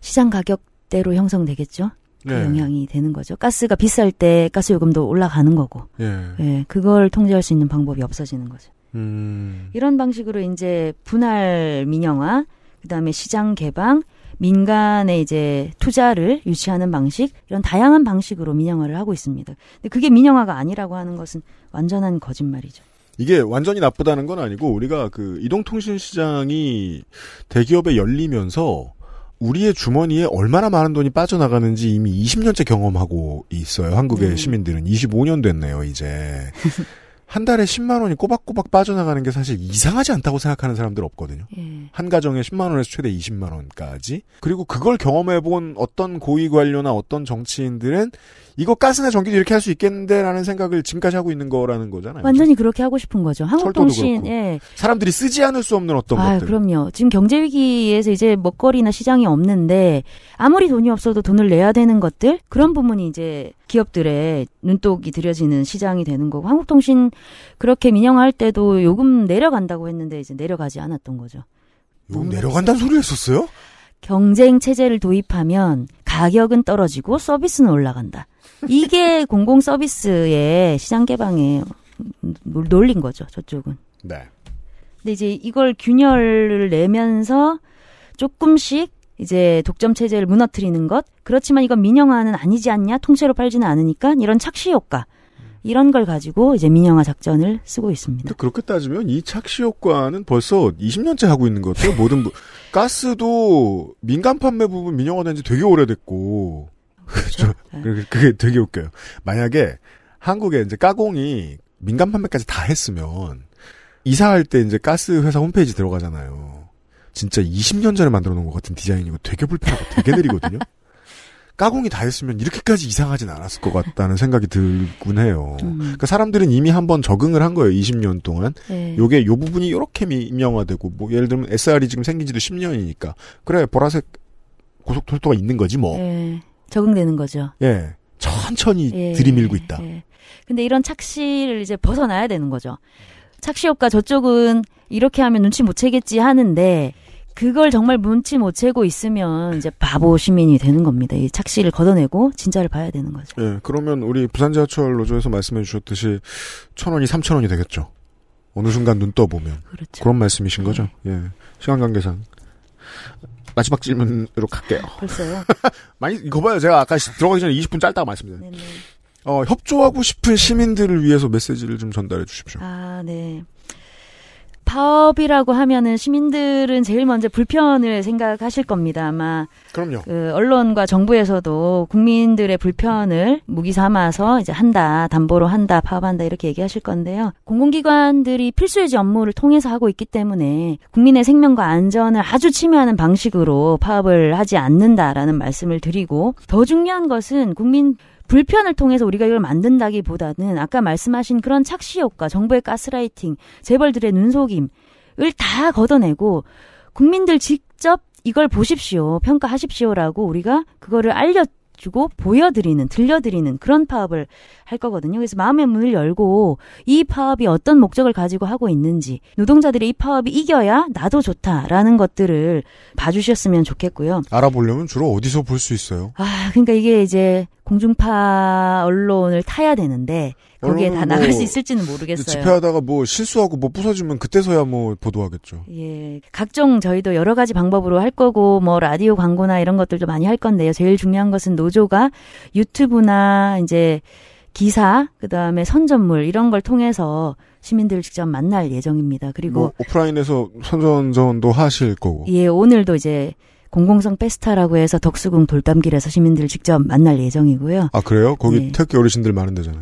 시장 가격대로 형성되겠죠. 그 예. 영향이 되는 거죠. 가스가 비쌀 때 가스 요금도 올라가는 거고. 예. 예. 그걸 통제할 수 있는 방법이 없어지는 거죠. 음. 이런 방식으로 이제 분할 민영화 그다음에 시장 개방, 민간의 이제 투자를 유치하는 방식 이런 다양한 방식으로 민영화를 하고 있습니다. 근데 그게 민영화가 아니라고 하는 것은 완전한 거짓말이죠. 이게 완전히 나쁘다는 건 아니고 우리가 그 이동통신 시장이 대기업에 열리면서 우리의 주머니에 얼마나 많은 돈이 빠져나가는지 이미 20년째 경험하고 있어요. 한국의 음. 시민들은 25년 됐네요, 이제. 한 달에 10만 원이 꼬박꼬박 빠져나가는 게 사실 이상하지 않다고 생각하는 사람들 없거든요. 예. 한 가정에 10만 원에서 최대 20만 원까지. 그리고 그걸 경험해 본 어떤 고위 관료나 어떤 정치인들은 이거 가스나 전기도 이렇게 할 수 있겠는데라는 생각을 지금까지 하고 있는 거라는 거잖아요. 완전히 그렇죠? 그렇게 하고 싶은 거죠. 한국통신, 예. 사람들이 쓰지 않을 수 없는 어떤 아, 것들. 그럼요. 지금 경제 위기에서 이제 먹거리나 시장이 없는데 아무리 돈이 없어도 돈을 내야 되는 것들 그런 부분이 이제 기업들의 눈독이 들여지는 시장이 되는 거고 한국통신 그렇게 민영화할 때도 요금 내려간다고 했는데 이제 내려가지 않았던 거죠. 요금 내려간다는 소리를 했었어요? 경쟁 체제를 도입하면 가격은 떨어지고 서비스는 올라간다. 이게 공공 서비스의 시장 개방에 놀린 거죠. 저쪽은. 네. 근데 이제 이걸 균열을 내면서 조금씩 이제 독점 체제를 무너뜨리는 것. 그렇지만 이건 민영화는 아니지 않냐? 통째로 팔지는 않으니까 이런 착시 효과. 이런 걸 가지고 이제 민영화 작전을 쓰고 있습니다. 그렇게 따지면 이 착시 효과는 벌써 20년째 하고 있는 것 같아요. 모든 가스도 민간 판매 부분 민영화된 지 되게 오래됐고 그렇죠. 그렇죠? 네. 그게 되게 웃겨요. 만약에 한국에 이제 까공이 민간 판매까지 다 했으면 이사할 때 이제 가스 회사 홈페이지 들어가잖아요. 진짜 20년 전에 만들어 놓은 것 같은 디자인이고 되게 불편하고 되게 느리거든요. 까공이 다 했으면 이렇게까지 이상하진 않았을 것 같다는 생각이 들군 해요. 음. 그러니까 사람들은 이미 한번 적응을 한 거예요. 20년 동안. 네. 요게 요 부분이 요렇게 민영화되고 뭐 예를 들면 SR이 지금 생긴 지도 10년이니까 그래 보라색 고속철도가 있는 거지 뭐. 네. 적응되는 거죠. 예. 천천히 예, 들이밀고 있다. 예. 근데 이런 착시를 이제 벗어나야 되는 거죠. 착시 효과 저쪽은 이렇게 하면 눈치 못 채겠지 하는데 그걸 정말 눈치 못 채고 있으면 이제 바보 시민이 되는 겁니다. 이 착시를 걷어내고 진짜를 봐야 되는 거죠. 예, 그러면 우리 부산 지하철 노조에서 말씀해 주셨듯이 천 원이 삼천 원이 되겠죠. 어느 순간 눈 떠보면. 그렇죠. 그런 말씀이신 네. 거죠. 예. 시간 관계상. 마지막 질문으로 갈게요. 벌써요? 많이 이거 봐요. 제가 아까 들어가기 전에 20분 짧다고 말씀드렸는데. 어, 협조하고 싶은 시민들을 위해서 메시지를 좀 전달해 주십시오. 아, 네. 파업이라고 하면은 시민들은 제일 먼저 불편을 생각하실 겁니다. 아마 그럼요. 그 언론과 정부에서도 국민들의 불편을 무기 삼아서 이제 한다, 담보로 한다, 파업한다 이렇게 얘기하실 건데요. 공공기관들이 필수 유지 업무를 통해서 하고 있기 때문에 국민의 생명과 안전을 아주 침해하는 방식으로 파업을 하지 않는다라는 말씀을 드리고 더 중요한 것은 국민 불편을 통해서 우리가 이걸 만든다기보다는 아까 말씀하신 그런 착시 효과, 정부의 가스라이팅, 재벌들의 눈속임을 다 걷어내고 국민들 직접 이걸 보십시오, 평가하십시오라고 우리가 그거를 알려 주고 보여드리는, 들려드리는 그런 파업을 할 거거든요. 그래서 마음의 문을 열고 이 파업이 어떤 목적을 가지고 하고 있는지, 노동자들의 이 파업이 이겨야 나도 좋다라는 것들을 봐주셨으면 좋겠고요. 알아보려면 주로 어디서 볼 수 있어요? 아, 그러니까 이게 이제 공중파 언론을 타야 되는데 거기에 다 나갈 뭐수 있을지는 모르겠어요. 집회하다가 뭐 실수하고 뭐 부서지면 그때서야 뭐 보도하겠죠. 예. 각종 저희도 여러 가지 방법으로 할 거고 뭐 라디오 광고나 이런 것들도 많이 할 건데요. 제일 중요한 것은 노조가 유튜브나 이제 기사, 그다음에 선전물 이런 걸 통해서 시민들 직접 만날 예정입니다. 그리고 뭐 오프라인에서 선전전도 하실 거고. 예, 오늘도 이제 공공성 페스타라고 해서 덕수궁 돌담길에서 시민들 직접 만날 예정이고요. 아 그래요? 거기 예. 태극 어르신들 많은 데잖아요.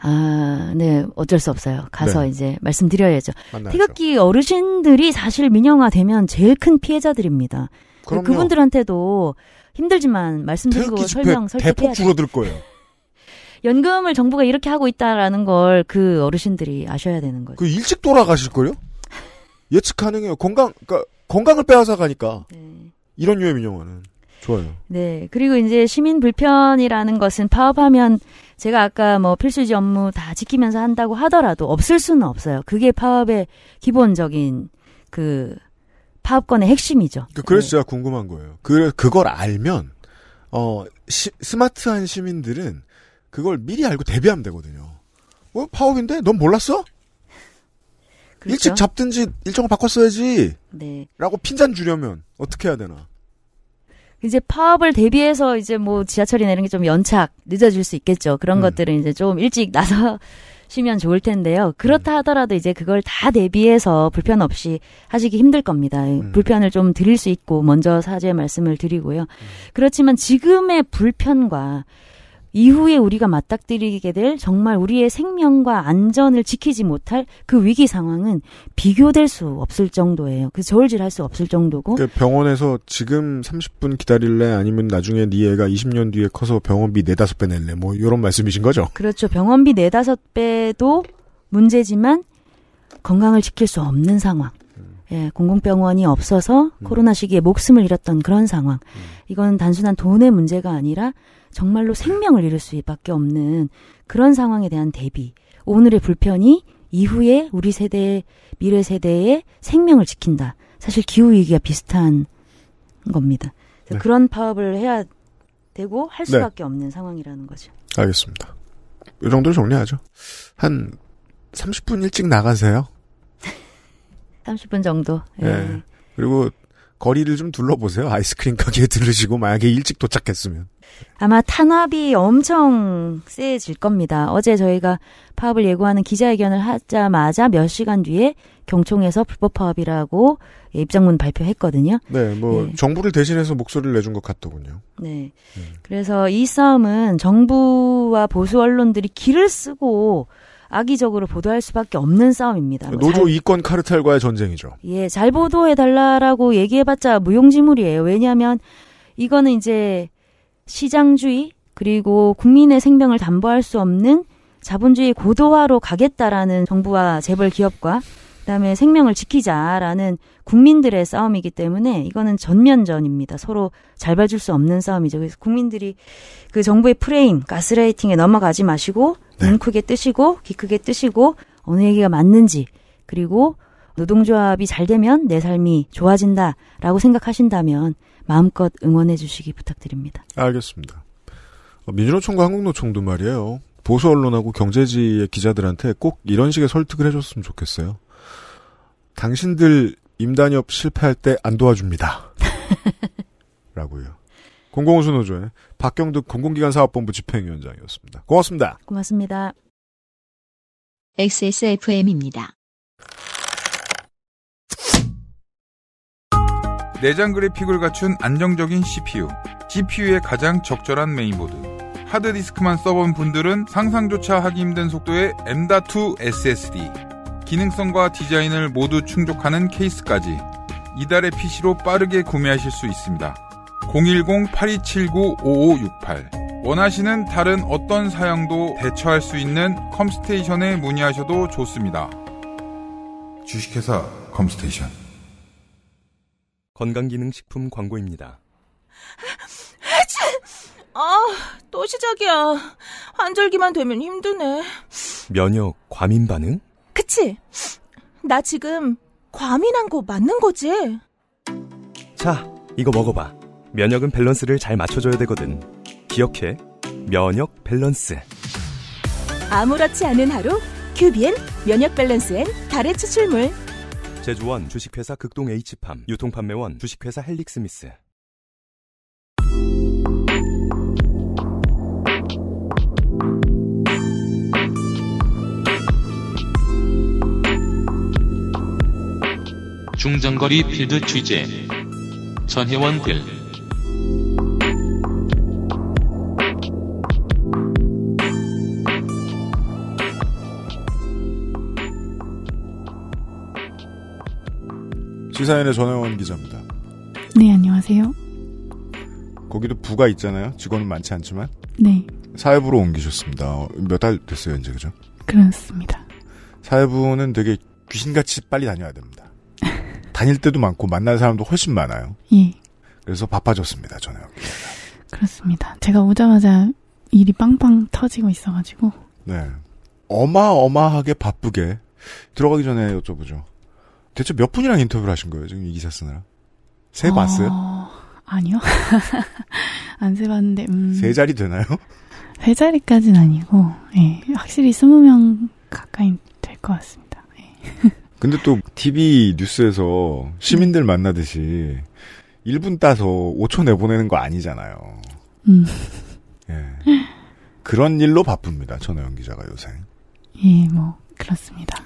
아, 네, 어쩔 수 없어요. 가서 네. 이제 말씀드려야죠. 만나야죠. 태극기 어르신들이 사실 민영화되면 제일 큰 피해자들입니다. 그럼요. 그분들한테도 힘들지만 말씀드리고 설명 설득해 대폭 줄어들 거예요. 연금을 정부가 이렇게 하고 있다라는 걸 그 어르신들이 아셔야 되는 거죠. 그 일찍 돌아가실 거요? 예측 가능해요. 건강, 그러니까 건강을 빼앗아 가니까 네. 이런 유해 민영화는 좋아요. 네, 그리고 이제 시민 불편이라는 것은 파업하면 제가 아까 뭐 필수지 업무 다 지키면서 한다고 하더라도 없을 수는 없어요. 그게 파업의 기본적인 그 파업권의 핵심이죠. 그, 그래서 네. 제가 궁금한 거예요. 그 그걸 알면 어 시, 스마트한 시민들은 그걸 미리 알고 대비하면 되거든요. 어, 파업인데 넌 몰랐어? 그렇죠? 일찍 잡든지 일정을 바꿨어야지. 네. 라고 핀잔 주려면 어떻게 해야 되나? 이제 파업을 대비해서 이제 뭐 지하철이나 이런 게 좀 연착 늦어질 수 있겠죠. 그런 음. 것들은 이제 좀 일찍 나서 시면 좋을 텐데요. 음. 그렇다 하더라도 이제 그걸 다 대비해서 불편 없이 하시기 힘들 겁니다. 예, 음. 불편을 좀 드릴 수 있고 먼저 사죄 말씀을 드리고요. 음. 그렇지만 지금의 불편과 이후에 우리가 맞닥뜨리게 될 정말 우리의 생명과 안전을 지키지 못할 그 위기 상황은 비교될 수 없을 정도예요. 그 저울질할 수 없을 정도고. 그 병원에서 지금 30분 기다릴래 아니면 나중에 네 애가 20년 뒤에 커서 병원비 네다섯 배 낼래 뭐 이런 말씀이신 거죠? 그렇죠. 병원비 네다섯 배도 문제지만 건강을 지킬 수 없는 상황. 음. 예, 공공병원이 없어서 음. 코로나 시기에 목숨을 잃었던 그런 상황. 음. 이건 단순한 돈의 문제가 아니라 정말로 생명을 잃을 수밖에 없는 그런 상황에 대한 대비. 오늘의 불편이 이후에 우리 세대, 미래 세대의 생명을 지킨다. 사실 기후위기가 비슷한 겁니다. 네. 그런 파업을 해야 되고 할 네. 수밖에 네. 없는 상황이라는 거죠. 알겠습니다. 이 정도로 정리하죠. 한 30분 일찍 나가세요. 30분 정도. 예. 네. 그리고 거리를 좀 둘러보세요. 아이스크림 가게에 들르시고 만약에 일찍 도착했으면. 아마 탄압이 엄청 세질 겁니다. 어제 저희가 파업을 예고하는 기자회견을 하자마자 몇 시간 뒤에 경총에서 불법 파업이라고 예, 입장문 발표했거든요. 네, 뭐 네. 정부를 대신해서 목소리를 내준 것 같더군요. 네. 네. 그래서 이 싸움은 정부와 보수 언론들이 길을 쓰고 악의적으로 보도할 수밖에 없는 싸움입니다. 뭐 노조 잘, 이권 카르텔과의 전쟁이죠. 예, 잘 보도해 달라라고 얘기해봤자 무용지물이에요. 왜냐하면 이거는 이제 시장주의 그리고 국민의 생명을 담보할 수 없는 자본주의 고도화로 가겠다라는 정부와 재벌 기업과 그다음에 생명을 지키자라는 국민들의 싸움이기 때문에 이거는 전면전입니다. 서로 잘 봐줄 수 없는 싸움이죠. 그래서 국민들이 그 정부의 프레임, 가스라이팅에 넘어가지 마시고 눈 네. 크게 뜨시고 귀 크게 뜨시고 어느 얘기가 맞는지 그리고 노동조합이 잘 되면 내 삶이 좋아진다라고 생각하신다면 마음껏 응원해 주시기 부탁드립니다. 알겠습니다. 어, 민주노총과 한국노총도 말이에요. 보수 언론하고 경제지의 기자들한테 꼭 이런 식의 설득을 해줬으면 좋겠어요. 당신들 임단협 실패할 때 안 도와줍니다. 라고요. 공공수 노조의 박경득 공공기관 사업본부 집행위원장이었습니다. 고맙습니다. 고맙습니다. XSFM입니다. 내장 그래픽을 갖춘 안정적인 CPU, GPU의 가장 적절한 메인보드. 하드디스크만 써본 분들은 상상조차 하기 힘든 속도의 M.2 SSD. 기능성과 디자인을 모두 충족하는 케이스까지 이달의 PC로 빠르게 구매하실 수 있습니다. 010-8279-5568 원하시는 다른 어떤 사양도 대처할 수 있는 컴스테이션에 문의하셔도 좋습니다. 주식회사 컴스테이션 건강기능식품 광고입니다. 아, 또 시작이야. 환절기만 되면 힘드네. 면역 과민 반응? 그치? 나 지금 과민한 거 맞는 거지? 자, 이거 먹어봐. 면역은 밸런스를 잘 맞춰줘야 되거든. 기억해. 면역 밸런스. 아무렇지 않은 하루, 큐비엔 면역 밸런스엔 달의 추출물. 제조원 주식회사 극동 H팜, 유통판매원 주식회사 헬릭스미스. 중장거리 필드 취재 전혜원 글 시사인의 전혜원 기자입니다. 네, 안녕하세요. 거기도 부가 있잖아요. 직원은 많지 않지만. 네. 사회부로 옮기셨습니다. 몇 달 됐어요, 이제 그죠? 그렇습니다. 사회부는 되게 귀신같이 빨리 다녀야 됩니다. 다닐 때도 많고 만날 사람도 훨씬 많아요. 예. 그래서 바빠졌습니다. 저는 그렇습니다. 제가 오자마자 일이 빵빵 터지고 있어가지고. 네. 어마어마하게 바쁘게 들어가기 전에 여쭤보죠. 대체 몇 분이랑 인터뷰를 하신 거예요? 지금 이 기사 쓰느라? 세 어... 봤어요? 아니요. 안 세봤는데, 음. 세 자리 되나요? 세자리까지는 아니고, 예. 확실히 스무 명 가까이 될 것 같습니다. 예. 근데 또 TV 뉴스에서 시민들 음. 만나듯이 1분 따서 5초 내보내는 거 아니잖아요. 음. 예. 그런 일로 바쁩니다. 전호영 기자가 요새. 예, 뭐 그렇습니다.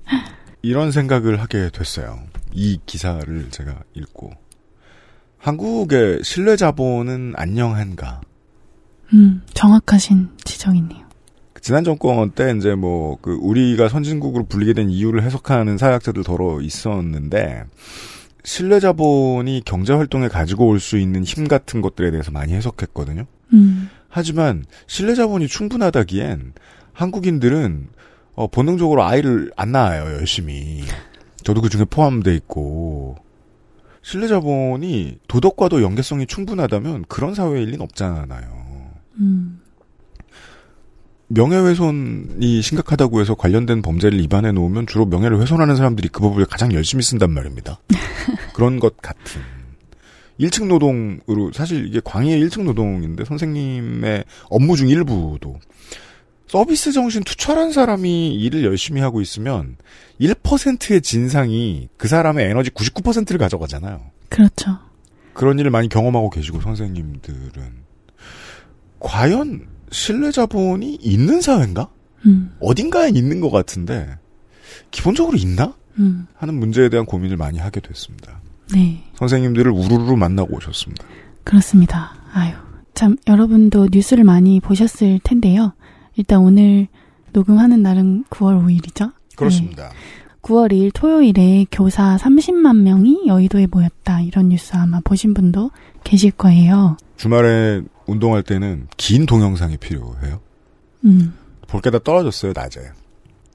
이런 생각을 하게 됐어요. 이 기사를 제가 읽고 한국의 신뢰 자본은 안녕한가? 음, 정확하신 지적이네요. 지난 정권 때 이제 뭐그 우리가 선진국으로 불리게 된 이유를 해석하는 사회학자들 더러 있었는데 신뢰 자본이 경제 활동에 가지고 올 수 있는 힘 같은 것들에 대해서 많이 해석했거든요. 음. 하지만 신뢰 자본이 충분하다기엔 한국인들은 어, 본능적으로 아이를 안 낳아요 열심히. 저도 그 중에 포함돼 있고 신뢰 자본이 도덕과도 연계성이 충분하다면 그런 사회일 리는 없잖아요. 음. 명예훼손이 심각하다고 해서 관련된 범죄를 입안해 놓으면 주로 명예를 훼손하는 사람들이 그 법을 가장 열심히 쓴단 말입니다. 그런 것 같은. 1층 노동으로, 사실 이게 광희의 1층 노동인데 선생님의 업무 중 일부도 서비스 정신 투철한 사람이 일을 열심히 하고 있으면 1%의 진상이 그 사람의 에너지 99%를 가져가잖아요. 그렇죠. 그런 일을 많이 경험하고 계시고 선생님들은 과연 신뢰 자본이 있는 사회인가? 음. 어딘가에 있는 것 같은데 기본적으로 있나? 음. 하는 문제에 대한 고민을 많이 하게 됐습니다. 네. 선생님들을 우르르 만나고 오셨습니다. 그렇습니다. 아유. 참, 여러분도 뉴스를 많이 보셨을 텐데요. 일단 오늘 녹음하는 날은 9월 5일이죠? 그렇습니다. 네. 9월 2일 토요일에 교사 30만 명이 여의도에 모였다. 이런 뉴스 아마 보신 분도 계실 거예요. 주말에 운동할 때는 긴 동영상이 필요해요. 음. 볼게 다 떨어졌어요, 낮에.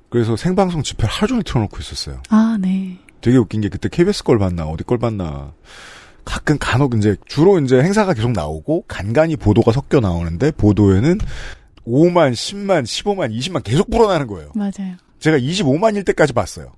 그래서 생방송 집회 를 하루 종일 틀어놓고 있었어요. 아, 네. 되게 웃긴 게 그때 KBS 걸 봤나, 어디 걸 봤나. 가끔 간혹 이제 주로 이제 행사가 계속 나오고 간간히 보도가 섞여 나오는데 보도에는 5만, 10만, 15만, 20만 계속 불어나는 거예요. 맞아요. 제가 25만일 때까지 봤어요.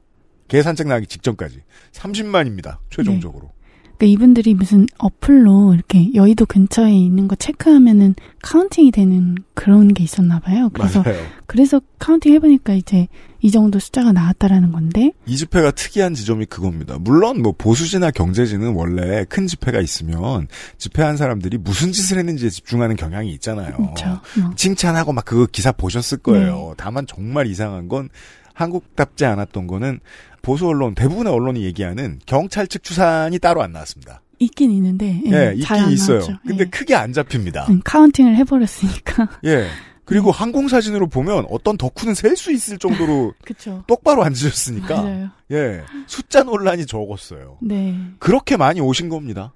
계산책 나기 직전까지. 30만입니다. 최종적으로. 네. 그러니까 이분들이 무슨 어플로 이렇게 여의도 근처에 있는 거 체크하면은 카운팅이 되는 그런 게 있었나 봐요. 그래서 맞아요. 그래서 카운팅 해보니까 이제 이 정도 숫자가 나왔다라는 건데 이 집회가 특이한 지점이 그겁니다. 물론 뭐 보수지나 경제지는 원래 큰 집회가 있으면 집회한 사람들이 무슨 짓을 했는지에 집중하는 경향이 있잖아요. 그렇죠. 어. 칭찬하고 막 그 기사 보셨을 거예요. 네. 다만 정말 이상한 건 한국답지 않았던 거는 보수 언론 대부분의 언론이 얘기하는 경찰 측 추산이 따로 안 나왔습니다. 있긴 있는데 예, 예 있긴 있어요. 나왔죠. 근데 예. 크게 안 잡힙니다. 음, 카운팅을 해버렸으니까. 예. 그리고 예. 항공 사진으로 보면 어떤 덕후는 셀 수 있을 정도로 똑바로 앉으셨으니까 맞아요. 예 숫자 논란이 적었어요. 네. 그렇게 많이 오신 겁니다.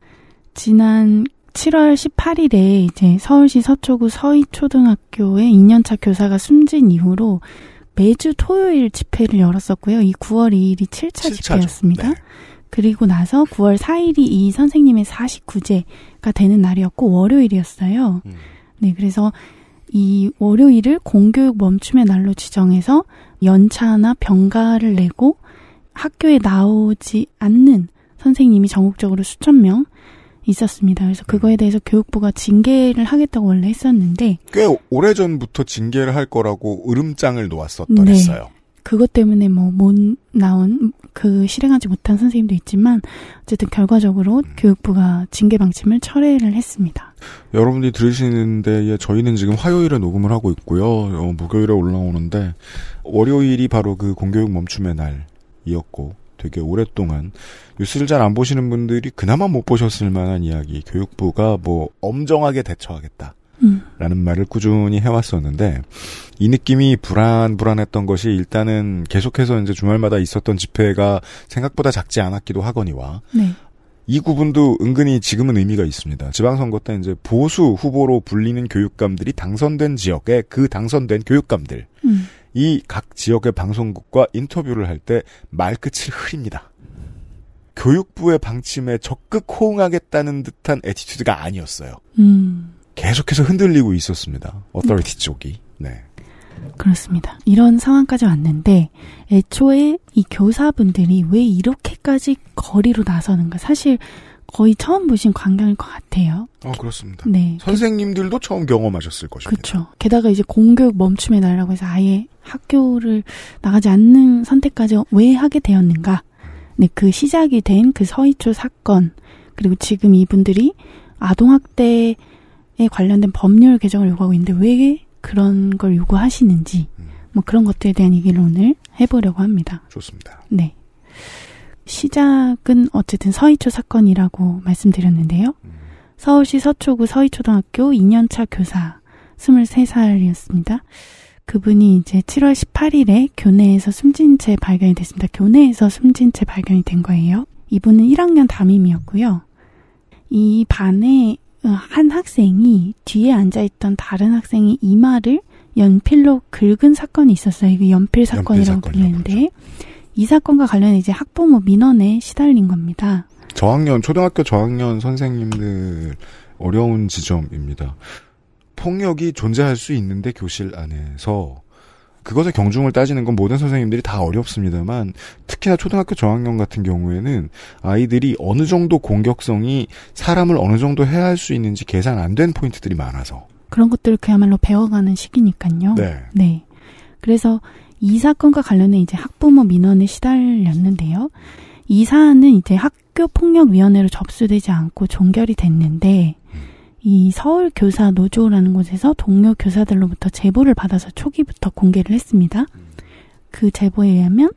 지난 7월 18일에 이제 서울시 서초구 서희초등학교의 2년차 교사가 숨진 이후로 매주 토요일 집회를 열었었고요. 이 9월 2일이 7차, 7차죠. 집회였습니다. 네. 그리고 나서 9월 4일이 이 선생님의 49제가 되는 날이었고 월요일이었어요. 음. 네, 그래서 이 월요일을 공교육 멈춤의 날로 지정해서 연차나 병가를 내고 학교에 나오지 않는 선생님이 전국적으로 수천 명 있었습니다. 그래서 음. 그거에 대해서 교육부가 징계를 하겠다고 원래 했었는데 꽤 오래 전부터 징계를 할 거라고 으름장을 놓았었던 네. 했어요. 그것 때문에 뭐 못 나온 그 실행하지 못한 선생님도 있지만 어쨌든 결과적으로 음. 교육부가 징계 방침을 철회를 했습니다. 여러분이 들으시는데 예, 저희는 지금 화요일에 녹음을 하고 있고요. 어, 목요일에 올라오는데 월요일이 바로 그 공교육 멈춤의 날이었고 되게 오랫동안 뉴스를 잘 안 보시는 분들이 그나마 못 보셨을 만한 이야기 교육부가 뭐 엄정하게 대처하겠다. 라는 음. 말을 꾸준히 해왔었는데 이 느낌이 불안 불안했던 것이 일단은 계속해서 이제 주말마다 있었던 집회가 생각보다 작지 않았기도 하거니와 네. 이 구분도 은근히 지금은 의미가 있습니다. 지방선거 때 이제 보수 후보로 불리는 교육감들이 당선된 지역에그 당선된 교육감들 음. 이각 지역의 방송국과 인터뷰를 할 때 말끝을 흐립니다. 교육부의 방침에 적극 호응하겠다는 듯한 에티튜드가 아니었어요. 음. 계속해서 흔들리고 있었습니다. 어떨리티 음. 쪽이. 네. 그렇습니다. 이런 상황까지 왔는데 애초에 이 교사분들이 왜 이렇게까지 거리로 나서는가 사실 거의 처음 보신 광경일 것 같아요. 아, 그렇습니다. 네. 선생님들도 처음 경험하셨을 것입니다. 그렇죠. 게다가 이제 공교육 멈춤의 날이라고 해서 아예 학교를 나가지 않는 선택까지 왜 하게 되었는가. 네, 그 시작이 된 그 서희초 사건, 그리고 지금 이분들이 아동학대에 관련된 법률 개정을 요구하고 있는데 왜 그런 걸 요구하시는지, 음. 뭐 그런 것들에 대한 얘기를 오늘 해보려고 합니다. 좋습니다. 네. 시작은 어쨌든 서희초 사건이라고 말씀드렸는데요. 음. 서울시 서초구 서희초등학교 2년차 교사 23살이었습니다. 그분이 이제 7월 18일에 교내에서 숨진 채 발견이 됐습니다. 교내에서 숨진 채 발견이 된 거예요. 이분은 1학년 담임이었고요. 이 반에 어, 한 학생이 뒤에 앉아있던 다른 학생이 이마를 연필로 긁은 사건이 있었어요. 이거 연필 사건이라고 불리는데. 그렇죠. 이 사건과 관련해 이제 학부모 민원에 시달린 겁니다. 저학년, 초등학교 저학년 선생님들 어려운 지점입니다. 폭력이 존재할 수 있는데 교실 안에서 그것의 경중을 따지는 건 모든 선생님들이 다 어렵습니다만 특히나 초등학교 저학년 같은 경우에는 아이들이 어느 정도 공격성이 사람을 어느 정도 해야 할 수 있는지 계산 안 된 포인트들이 많아서 그런 것들을 그야말로 배워가는 시기니까요. 네. 네. 그래서 이 사건과 관련해 이제 학부모 민원에 시달렸는데요. 이 사안은 이제 학교폭력위원회로 접수되지 않고 종결이 됐는데, 이 서울교사 노조라는 곳에서 동료 교사들로부터 제보를 받아서 초기부터 공개를 했습니다. 그 제보에 의하면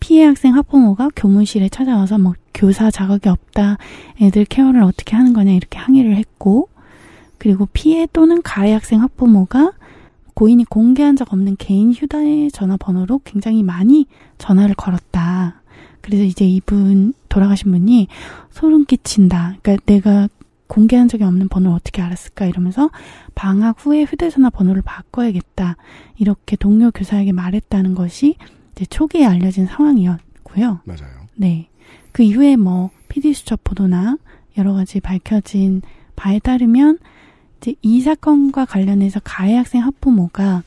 피해 학생 학부모가 교무실에 찾아와서 뭐 교사 자격이 없다, 애들 케어를 어떻게 하는 거냐 이렇게 항의를 했고, 그리고 피해 또는 가해 학생 학부모가 고인이 공개한 적 없는 개인 휴대 전화번호로 굉장히 많이 전화를 걸었다. 그래서 이제 이분 돌아가신 분이 소름 끼친다. 그러니까 내가 공개한 적이 없는 번호를 어떻게 알았을까 이러면서 방학 후에 휴대전화 번호를 바꿔야겠다 이렇게 동료 교사에게 말했다는 것이 이제 초기에 알려진 상황이었고요. 맞아요. 네. 그 이후에 뭐 PD 수첩 보도나 여러 가지 밝혀진 바에 따르면 이 사건과 관련해서 가해 학생 학부모가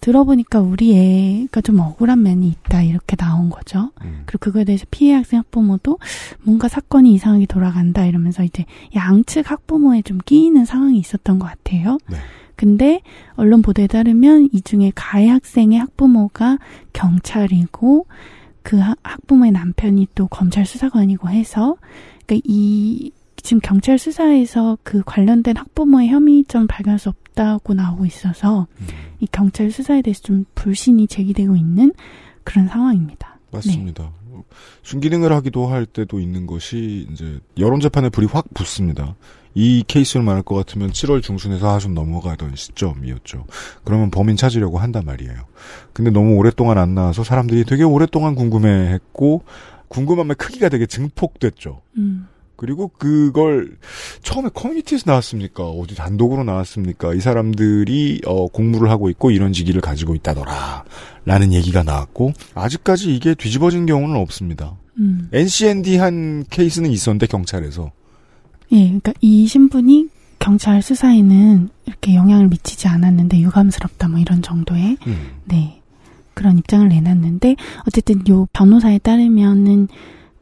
들어보니까 우리 애가 좀 억울한 면이 있다 이렇게 나온 거죠. 음. 그리고 그거에 대해서 피해 학생 학부모도 뭔가 사건이 이상하게 돌아간다 이러면서 이제 양측 학부모에 좀 끼이는 상황이 있었던 것 같아요. 네. 근데 언론 보도에 따르면 이 중에 가해 학생의 학부모가 경찰이고 그 학부모의 남편이 또 검찰 수사관이고 해서 그러니까 이 지금 경찰 수사에서 그 관련된 학부모의 혐의점 발견할 수 없다고 나오고 있어서 음. 이 경찰 수사에 대해서 좀 불신이 제기되고 있는 그런 상황입니다. 네. 맞습니다. 네. 순기능을 하기도 할 때도 있는 것이 이제 여론 재판에 불이 확 붙습니다. 이 케이스를 말할 것 같으면 7월 중순에서 하순 넘어가던 시점이었죠. 그러면 범인 찾으려고 한단 말이에요. 근데 너무 오랫동안 안 나와서 사람들이 되게 오랫동안 궁금해했고 궁금함의 크기가 되게 증폭됐죠. 음. 그리고 그걸 처음에 커뮤니티에서 나왔습니까? 어디 단독으로 나왔습니까? 이 사람들이 어, 공부를 하고 있고 이런 직위를 가지고 있다더라. 라는 얘기가 나왔고 아직까지 이게 뒤집어진 경우는 없습니다. 음. NCND 한 케이스는 있었는데 경찰에서. 예, 그러니까 이 신분이 경찰 수사에는 이렇게 영향을 미치지 않았는데 유감스럽다 뭐 이런 정도의 음. 네 그런 입장을 내놨는데 어쨌든 요 변호사에 따르면은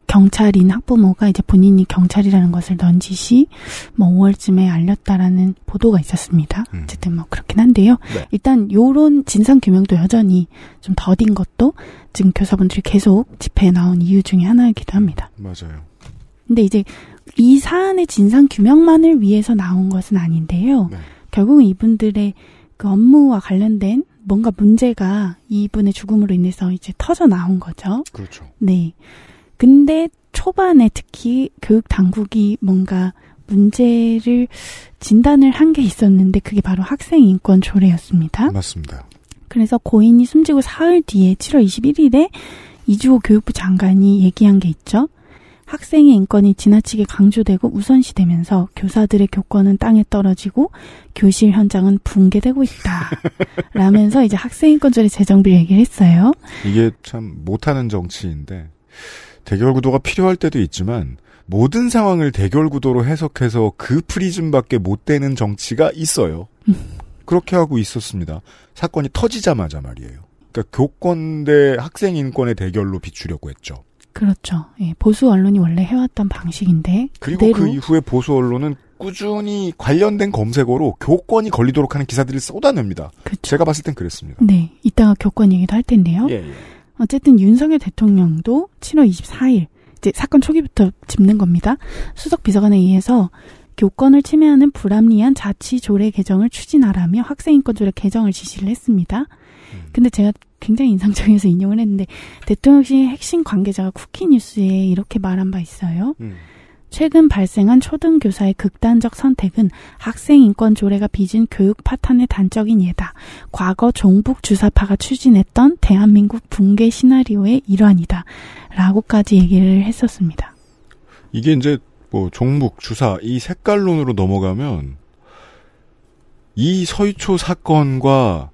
경찰인 학부모가 이제 본인이 경찰이라는 것을 넌지시 뭐 5월쯤에 알렸다라는 보도가 있었습니다. 음. 어쨌든 뭐 그렇긴 한데요. 네. 일단 요런 진상 규명도 여전히 좀 더딘 것도 지금 교사분들이 계속 집회에 나온 이유 중에 하나이기도 합니다. 맞아요. 근데 이제 이 사안의 진상 규명만을 위해서 나온 것은 아닌데요. 네. 결국은 이분들의 그 업무와 관련된 뭔가 문제가 이분의 죽음으로 인해서 이제 터져 나온 거죠. 그렇죠. 네. 근데 초반에 특히 교육 당국이 뭔가 문제를 진단을 한 게 있었는데 그게 바로 학생 인권 조례였습니다. 맞습니다. 그래서 고인이 숨지고 사흘 뒤에 7월 21일에 이주호 교육부 장관이 얘기한 게 있죠. 학생의 인권이 지나치게 강조되고 우선시되면서 교사들의 교권은 땅에 떨어지고 교실 현장은 붕괴되고 있다. 라면서 이제 학생 인권조례 재정비를 얘기를 했어요. 이게 참 못하는 정치인데 대결 구도가 필요할 때도 있지만 모든 상황을 대결 구도로 해석해서 그 프리즘밖에 못 되는 정치가 있어요. 그렇게 하고 있었습니다. 사건이 터지자마자 말이에요. 그러니까 교권 대 학생 인권의 대결로 비추려고 했죠. 그렇죠. 예, 보수 언론이 원래 해왔던 방식인데 그리고 그 이후에 보수 언론은 꾸준히 관련된 검색어로 교권이 걸리도록 하는 기사들을 쏟아냅니다. 그쵸. 제가 봤을 땐 그랬습니다. 네, 이따가 교권 얘기도 할 텐데요. 예, 예. 어쨌든 윤석열 대통령도 7월 24일 이제 사건 초기부터 짚는 겁니다. 수석 비서관에 의해서 교권을 침해하는 불합리한 자치 조례 개정을 추진하라며 학생인권 조례 개정을 지시를 했습니다. 음. 근데 제가 굉장히 인상적이어서 인용을 했는데 대통령실 핵심 관계자가 쿠키 뉴스에 이렇게 말한 바 있어요. 음. 최근 발생한 초등교사의 극단적 선택은 학생 인권 조례가 빚은 교육 파탄의 단적인 예다. 과거 종북 주사파가 추진했던 대한민국 붕괴 시나리오의 일환이다. 라고까지 얘기를 했었습니다. 이게 이제 뭐 종북 주사 이 색깔론으로 넘어가면 이서유초 사건과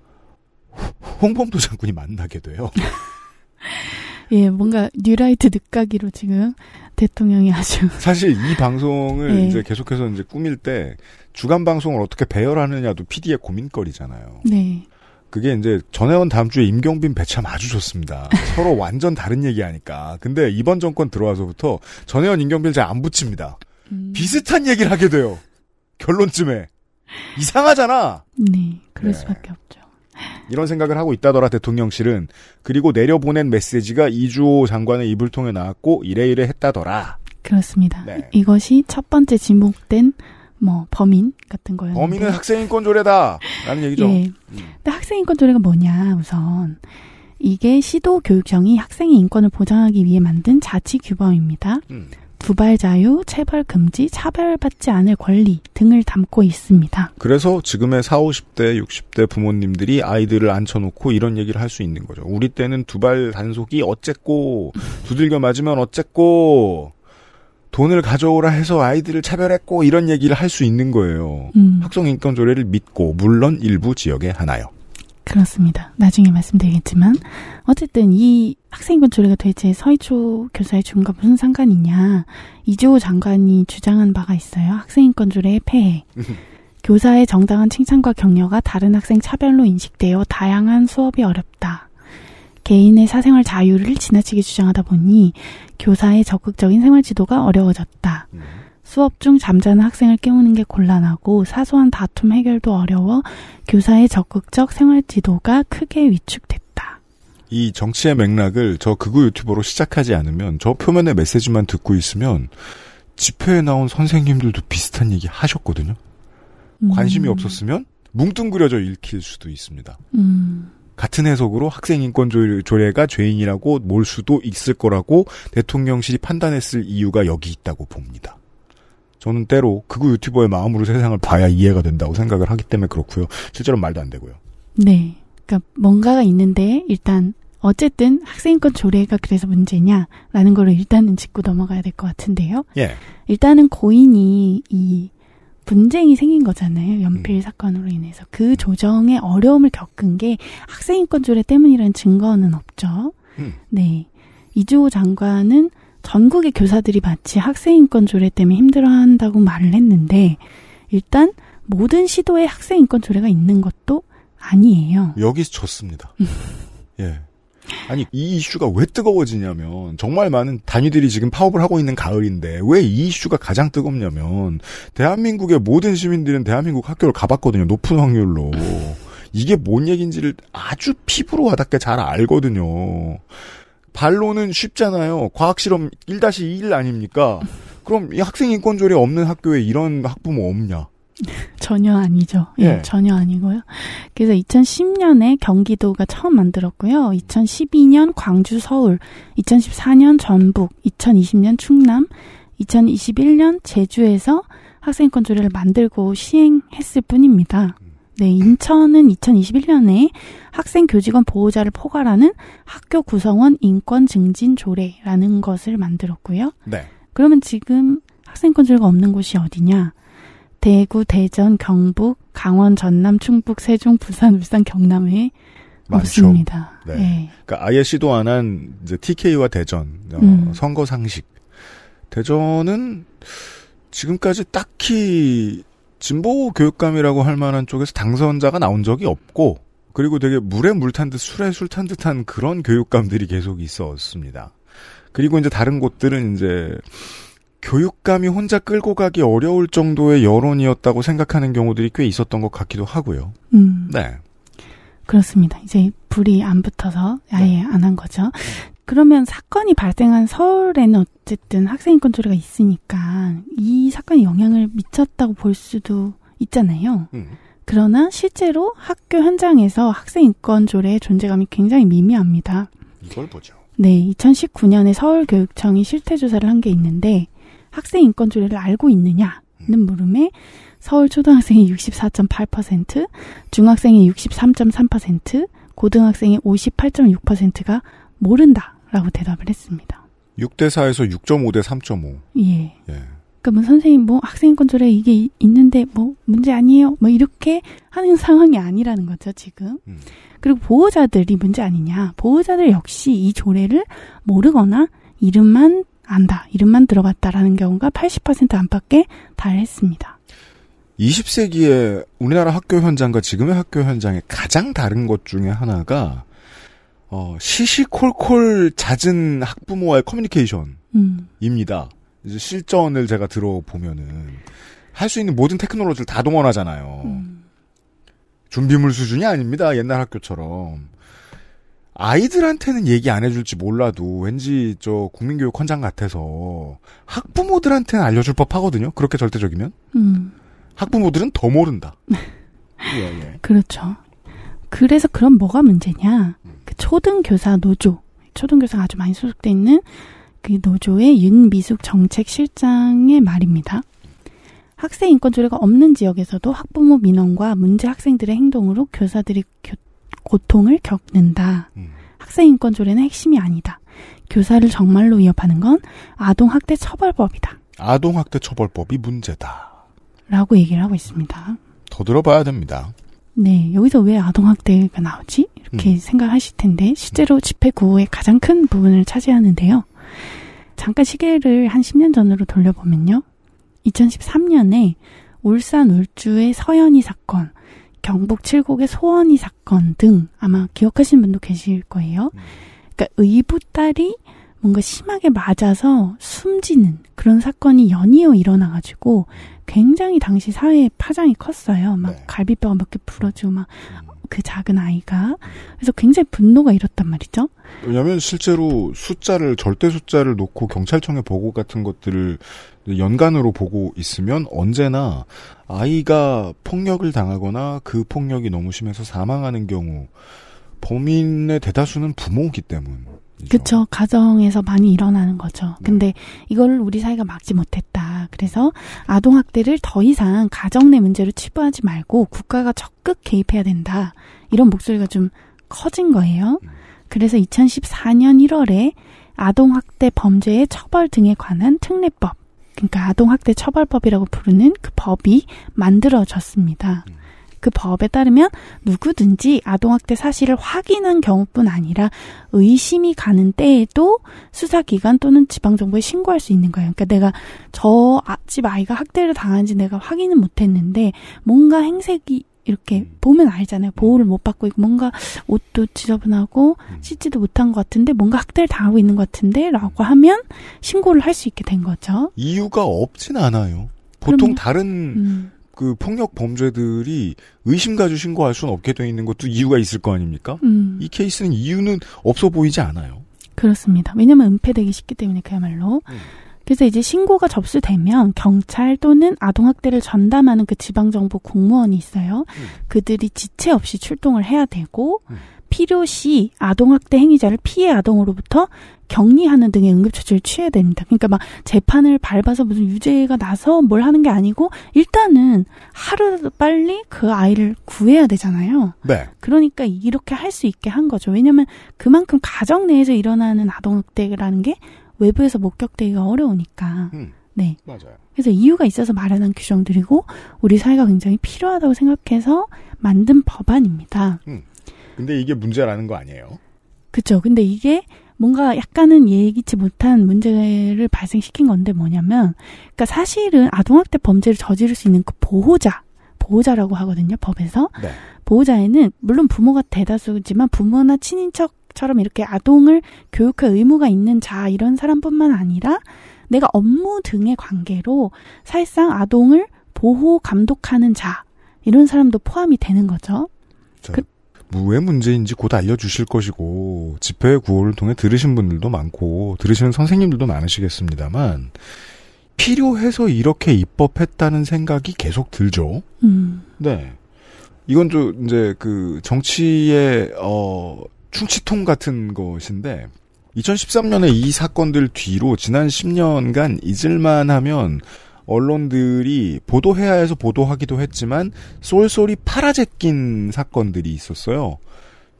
홍범도 장군이 만나게 돼요. 예, 뭔가 뉴라이트 늦가기로 지금 대통령이 아주 사실 이 방송을 예. 이제 계속해서 이제 꾸밀 때 주간 방송을 어떻게 배열하느냐도 PD의 고민거리잖아요. 네. 그게 이제 전혜원 다음 주에 임경빈 배참 아주 좋습니다. 서로 완전 다른 얘기하니까. 근데 이번 정권 들어와서부터 전혜원 임경빈 잘 안 붙입니다. 음. 비슷한 얘기를 하게 돼요. 결론쯤에 이상하잖아. 네, 그럴 네. 수밖에 없죠. 이런 생각을 하고 있다더라 대통령실은 그리고 내려보낸 메시지가 이주호 장관의 입을 통해 나왔고 이래 이래 했다더라. 그렇습니다. 네. 이것이 첫 번째 지목된 뭐 범인 같은 거예요. 범인은 학생인권 조례다라는 얘기죠. 예. 음. 근데 학생인권 조례가 뭐냐 우선 이게 시도 교육청이 학생의 인권을 보장하기 위해 만든 자치 규범입니다. 음. 두발 자유, 체벌 금지, 차별받지 않을 권리 등을 담고 있습니다. 그래서 지금의 4, 0 50대, 60대 부모님들이 아이들을 앉혀놓고 이런 얘기를 할 수 있는 거죠. 우리 때는 두발 단속이 어쨌고 두들겨 맞으면 어쨌고 돈을 가져오라 해서 아이들을 차별했고 이런 얘기를 할 수 있는 거예요. 음. 학성인권 조례를 믿고 물론 일부 지역에 하나요. 그렇습니다. 나중에 말씀드리겠지만 어쨌든 이 학생이권 조례가 도대체 서희초 교사의 죽음과 무슨 상관이 냐 이주호 장관이 주장한 바가 있어요. 학생인권 조례의 폐해. 교사의 정당한 칭찬과 격려가 다른 학생 차별로 인식되어 다양한 수업이 어렵다. 개인의 사생활 자유를 지나치게 주장하다 보니 교사의 적극적인 생활 지도가 어려워졌다. 음. 수업 중 잠자는 학생을 깨우는 게 곤란하고 사소한 다툼 해결도 어려워 교사의 적극적 생활 지도가 크게 위축됐다. 이 정치의 맥락을 저 극우 유튜버로 시작하지 않으면 저 표면의 메시지만 듣고 있으면 집회에 나온 선생님들도 비슷한 얘기 하셨거든요. 음. 관심이 없었으면 뭉뚱그려져 읽힐 수도 있습니다. 음. 같은 해석으로 학생 인권 조례가 죄인이라고 몰 수도 있을 거라고 대통령실이 판단했을 이유가 여기 있다고 봅니다. 저는 때로 극우 유튜버의 마음으로 세상을 봐야 이해가 된다고 생각을 하기 때문에 그렇고요. 실제로 말도 안 되고요. 네. 그러니까 뭔가가 있는데 일단 어쨌든 학생인권 조례가 그래서 문제냐라는 걸 일단은 짚고 넘어가야 될 것 같은데요. 예. 일단은 고인이 이 분쟁이 생긴 거잖아요. 연필 음. 사건으로 인해서 그 조정에 어려움을 겪은 게 학생인권 조례 때문이라는 증거는 없죠. 음. 네. 이주호 장관은 전국의 교사들이 마치 학생인권 조례 때문에 힘들어한다고 말을 했는데 일단 모든 시도에 학생인권 조례가 있는 것도 아니에요. 여기서 졌습니다. 예. 아니 이 이슈가 왜 뜨거워지냐면 정말 많은 단위들이 지금 파업을 하고 있는 가을인데 왜 이 이슈가 가장 뜨겁냐면 대한민국의 모든 시민들은 대한민국 학교를 가봤거든요 높은 확률로 이게 뭔 얘기인지를 아주 피부로 와닿게 잘 알거든요 반론은 쉽잖아요. 과학실험 1-1 아닙니까? 그럼 이 학생 인권조례 없는 학교에 이런 학부모 없냐? 전혀 아니죠. 예, 예, 전혀 아니고요. 그래서 2010년에 경기도가 처음 만들었고요. 2012년 광주, 서울, 2014년 전북, 2020년 충남, 2021년 제주에서 학생권 인 조례를 만들고 시행했을 뿐입니다. 네, 인천은 2021년에 학생 교직원 보호자를 포괄하는 학교 구성원 인권 증진 조례라는 것을 만들었고요. 네. 그러면 지금 학생 건수가 없는 곳이 어디냐? 대구, 대전, 경북, 강원, 전남, 충북, 세종, 부산, 울산, 경남에 많죠. 없습니다. 네. 네. 그러니까 아예 시도 안 한 이제 TK와 대전 어, 음. 선거 상식. 대전은 지금까지 딱히 진보 교육감이라고 할 만한 쪽에서 당선자가 나온 적이 없고 그리고 되게 물에 물 탄 듯 술에 술 탄 듯한 그런 교육감들이 계속 있었습니다. 그리고 이제 다른 곳들은 이제 교육감이 혼자 끌고 가기 어려울 정도의 여론이었다고 생각하는 경우들이 꽤 있었던 것 같기도 하고요. 음. 네. 그렇습니다. 이제 불이 안 붙어서 아예 네. 안한 거죠. 네. 그러면 사건이 발생한 서울에는 어쨌든 학생 인권 조례가 있으니까 이 사건이 영향을 미쳤다고 볼 수도 있잖아요. 음. 그러나 실제로 학교 현장에서 학생 인권 조례의 존재감이 굉장히 미미합니다. 이걸 보죠. 네, 2019년에 서울교육청이 실태 조사를 한 게 있는데 학생 인권 조례를 알고 있느냐는 음. 물음에 서울 초등학생이 64.8%, 중학생이 63.3%, 고등학생이 58.6%가 모른다. 라고 대답을 했습니다. 6대4에서 6.5대 3.5. 예. 예. 그러니까 뭐 선생님 뭐 학생 건조에 이게 있는데 뭐 문제 아니에요. 뭐 이렇게 하는 상황이 아니라는 거죠, 지금. 음. 그리고 보호자들이 문제 아니냐. 보호자들 역시 이 조례를 모르거나 이름만 안다. 이름만 들어봤다라는 경우가 80% 안팎에 달했습니다. 20세기에 우리나라 학교 현장과 지금의 학교 현장의 가장 다른 것 중에 하나가 어, 시시콜콜 잦은 학부모와의 커뮤니케이션입니다. 음. 이제 실전을 제가 들어보면은 할 수 있는 모든 테크놀로지를 다 동원하잖아요. 음. 준비물 수준이 아닙니다. 옛날 학교처럼. 아이들한테는 얘기 안 해줄지 몰라도 왠지 저 국민교육 헌장 같아서 학부모들한테는 알려줄 법 하거든요. 그렇게 절대적이면. 음. 학부모들은 더 모른다. 예, 예. 그렇죠. 그래서 그럼 뭐가 문제냐? 초등교사 노조, 초등교사가 아주 많이 소속돼 있는 그 노조의 윤미숙 정책실장의 말입니다. 학생 인권 조례가 없는 지역에서도 학부모 민원과 문제 학생들의 행동으로 교사들이 교, 고통을 겪는다. 음. 학생 인권 조례는 핵심이 아니다. 교사를 정말로 위협하는 건 아동 학대 처벌법이다. 아동 학대 처벌법이 문제다. 라고 얘기를 하고 있습니다. 더 들어봐야 됩니다. 네, 여기서 왜 아동학대가 나오지? 이렇게 음. 생각하실 텐데, 실제로 집회 구호의 가장 큰 부분을 차지하는데요. 잠깐 시계를 한 10년 전으로 돌려보면요. 2013년에 울산 울주의 서현이 사건, 경북 칠곡의 소원이 사건 등 아마 기억하시는 분도 계실 거예요. 음. 그러니까 의붓딸이 뭔가 심하게 맞아서 숨지는 그런 사건이 연이어 일어나가지고 굉장히 당시 사회에 파장이 컸어요. 막 네. 갈비뼈가 몇 개 부러지고 막그 음. 작은 아이가 그래서 굉장히 분노가 일었단 말이죠. 왜냐면 실제로 숫자를 절대 숫자를 놓고 경찰청에 보고 같은 것들을 연간으로 보고 있으면 언제나 아이가 폭력을 당하거나 그 폭력이 너무 심해서 사망하는 경우 범인의 대다수는 부모이기 때문. 그렇죠. 가정에서 많이 일어나는 거죠. 네. 근데 이걸 우리 사회가 막지 못했다. 그래서 아동 학대를 더 이상 가정 내 문제로 치부하지 말고 국가가 적극 개입해야 된다. 이런 목소리가 좀 커진 거예요. 음. 그래서 2014년 1월에 아동 학대 범죄의 처벌 등에 관한 특례법, 그러니까 아동 학대 처벌법이라고 부르는 그 법이 만들어졌습니다. 음. 그 법에 따르면 누구든지 아동학대 사실을 확인한 경우뿐 아니라 의심이 가는 때에도 수사기관 또는 지방정부에 신고할 수 있는 거예요. 그러니까 내가 저 집 아, 아이가 학대를 당한지 내가 확인은 못했는데 뭔가 행색이 이렇게 음. 보면 알잖아요. 보호를 못 받고 있고 뭔가 옷도 지저분하고 음. 씻지도 못한 것 같은데 뭔가 학대를 당하고 있는 것 같은데라고 하면 신고를 할 수 있게 된 거죠. 이유가 없진 않아요. 보통 그럼요. 다른 음. 그 폭력 범죄들이 의심 가지고 신고할 수는 없게 돼 있는 것도 이유가 있을 거 아닙니까? 음. 이 케이스는 이유는 없어 보이지 않아요. 그렇습니다. 왜냐면 하 은폐되기 쉽기 때문에 그야말로. 음. 그래서 이제 신고가 접수되면 경찰 또는 아동학대를 전담하는 그지방정부 공무원이 있어요. 음. 그들이 지체 없이 출동을 해야 되고, 음. 필요시 아동학대 행위자를 피해 아동으로부터 격리하는 등의 응급처치를 취해야 됩니다. 그러니까 막 재판을 밟아서 무슨 유죄가 나서 뭘 하는 게 아니고 일단은 하루 빨리 그 아이를 구해야 되잖아요. 네. 그러니까 이렇게 할 수 있게 한 거죠. 왜냐면 하 그만큼 가정 내에서 일어나는 아동학대라는 게 외부에서 목격되기가 어려우니까. 음, 네. 맞아요. 그래서 이유가 있어서 마련한 규정들이고 우리 사회가 굉장히 필요하다고 생각해서 만든 법안입니다. 음. 근데 이게 문제라는 거 아니에요? 그렇죠. 근데 이게 뭔가 약간은 예기치 못한 문제를 발생시킨 건데 뭐냐면, 그러니까 사실은 아동학대 범죄를 저지를 수 있는 그 보호자, 보호자라고 하거든요, 법에서. 네. 보호자에는 물론 부모가 대다수지만 부모나 친인척처럼 이렇게 아동을 교육할 의무가 있는 자 이런 사람뿐만 아니라 내가 업무 등의 관계로 사실상 아동을 보호 감독하는 자 이런 사람도 포함이 되는 거죠. 그, 무의 문제인지 곧 알려주실 것이고 집회 구호를 통해 들으신 분들도 많고 들으시는 선생님들도 많으시겠습니다만 필요해서 이렇게 입법했다는 생각이 계속 들죠. 음. 네, 이건 좀 이제 그 정치의 어 충치통 같은 것인데 2013년에 이 사건들 뒤로 지난 10년간 잊을만 하면 언론들이 보도해야 해서 보도하기도 했지만 쏠쏠이 파라재낀 사건들이 있었어요.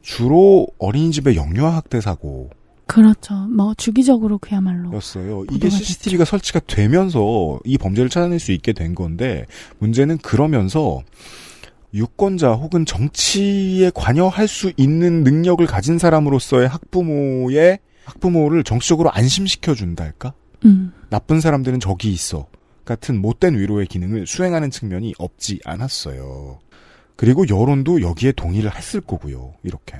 주로 어린이집의 영유아 학대 사고. 그렇죠. 뭐 주기적으로 그야말로 였어요. 이게 CCTV가 됐죠. 설치가 되면서 이 범죄를 찾아낼 수 있게 된 건데 문제는 그러면서 유권자 혹은 정치에 관여할 수 있는 능력을 가진 사람으로서의 학부모의 학부모를 정치적으로 안심시켜 준달까? 음. 나쁜 사람들은 저기 있어. 같은 못된 위로의 기능을 수행하는 측면이 없지 않았어요. 그리고 여론도 여기에 동의를 했을 거고요. 이렇게.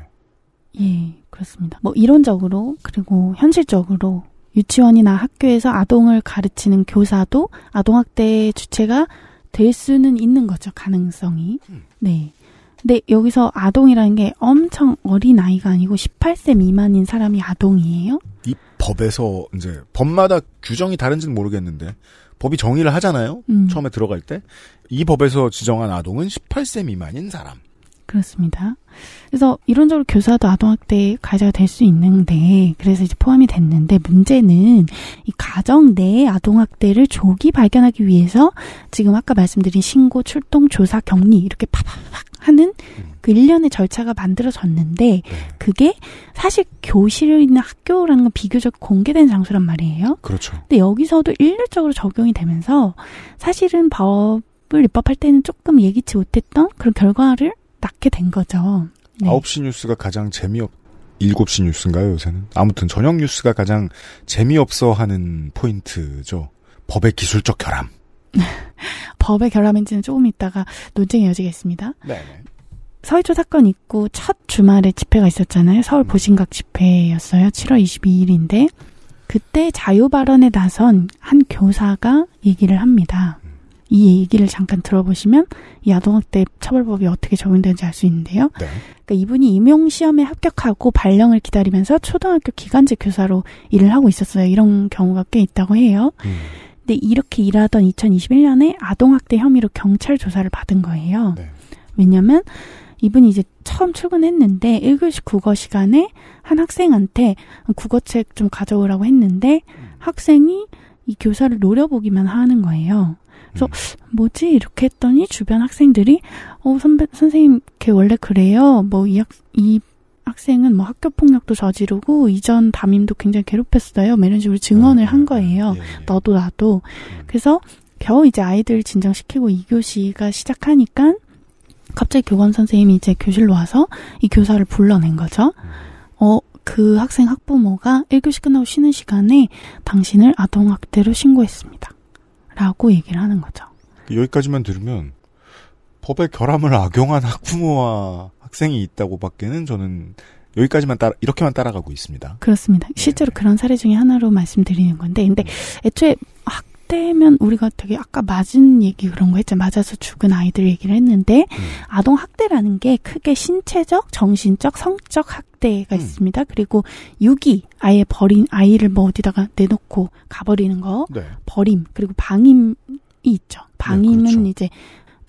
예, 그렇습니다. 뭐 이론적으로 그리고 현실적으로 유치원이나 학교에서 아동을 가르치는 교사도 아동학대의 주체가 될 수는 있는 거죠. 가능성이. 음. 네. 근데 여기서 아동이라는 게 엄청 어린 아이가 아니고 18세 미만인 사람이 아동이에요? 이 법에서 이제 법마다 규정이 다른지는 모르겠는데 법이 정의를 하잖아요. 음. 처음에 들어갈 때. 이 법에서 지정한 아동은 18세 미만인 사람. 그렇습니다. 그래서 이론적으로 교사도 아동학대 가해자가 될 수 있는데 그래서 이제 포함이 됐는데 문제는 이 가정 내 아동학대를 조기 발견하기 위해서 지금 아까 말씀드린 신고, 출동, 조사, 격리 이렇게 팍팍팍 하는 음. 그 일련의 절차가 만들어졌는데 네. 그게 사실 교실이나 학교라는 건 비교적 공개된 장소란 말이에요. 그렇죠. 근데 여기서도 일률적으로 적용이 되면서 사실은 법 법을 입법할 때는 조금 예기치 못했던 그런 결과를 낳게 된 거죠. 네. 9시 뉴스가 가장 재미없, 7시 뉴스인가요, 요새는? 아무튼 저녁 뉴스가 가장 재미없어 하는 포인트죠. 법의 기술적 결함. 법의 결함인지는 조금 이따가 논쟁이 이어지겠습니다. 네. 서희초 사건 있고 첫 주말에 집회가 있었잖아요. 서울 음. 보신각 집회였어요. 7월 22일인데 그때 자유 발언에 나선 한 교사가 얘기를 합니다. 음. 이 얘기를 잠깐 들어보시면 이 아동학대 처벌법이 어떻게 적용되는지 알 수 있는데요. 네. 그러니까 이분이 임용 시험에 합격하고 발령을 기다리면서 초등학교 기간제 교사로 일을 하고 있었어요. 이런 경우가 꽤 있다고 해요. 음. 근데 이렇게 일하던 2021년에 아동학대 혐의로 경찰 조사를 받은 거예요. 네. 왜냐면 이분이 이제 처음 출근했는데 1교시 국어 시간에 한 학생한테 국어책 좀 가져오라고 했는데 음. 학생이 이 교사를 노려보기만 하는 거예요. 그래서 음. 뭐지 이렇게 했더니 주변 학생들이 어 선배 선생님 걔 원래 그래요. 뭐이 이 학생은 뭐 학교 폭력도 저지르고 이전 담임도 굉장히 괴롭혔어요. 뭐 이런 식으로 증언을 음. 한 거예요. 예, 예. 너도 나도. 음. 그래서 겨우 이제 아이들 진정시키고 이교시가 시작하니까 갑자기 교관 선생님이 이제 교실로 와서 이 교사를 불러낸 거죠. 음. 어, 그 학생 학부모가 1교시 끝나고 쉬는 시간에 당신을 아동학대로 신고했습니다. 라고 얘기를 하는 거죠. 여기까지만 들으면 법의 결함을 악용한 학부모와 학생이 있다고 밖에는 저는 여기까지만 따라, 이렇게만 따라가고 있습니다. 그렇습니다. 네. 실제로 네. 그런 사례 중에 하나로 말씀드리는 건데, 근데 음. 애초에 학, 때면 우리가 되게 아까 맞은 얘기 그런 거했잖아 맞아서 죽은 아이들 얘기를 했는데 음. 아동 학대라는 게 크게 신체적, 정신적, 성적 학대가 음. 있습니다. 그리고 유기, 아예 버린 아이를 뭐 어디다가 내놓고 가버리는 거, 네. 버림, 그리고 방임이 있죠. 네, 방임은 네, 그렇죠. 이제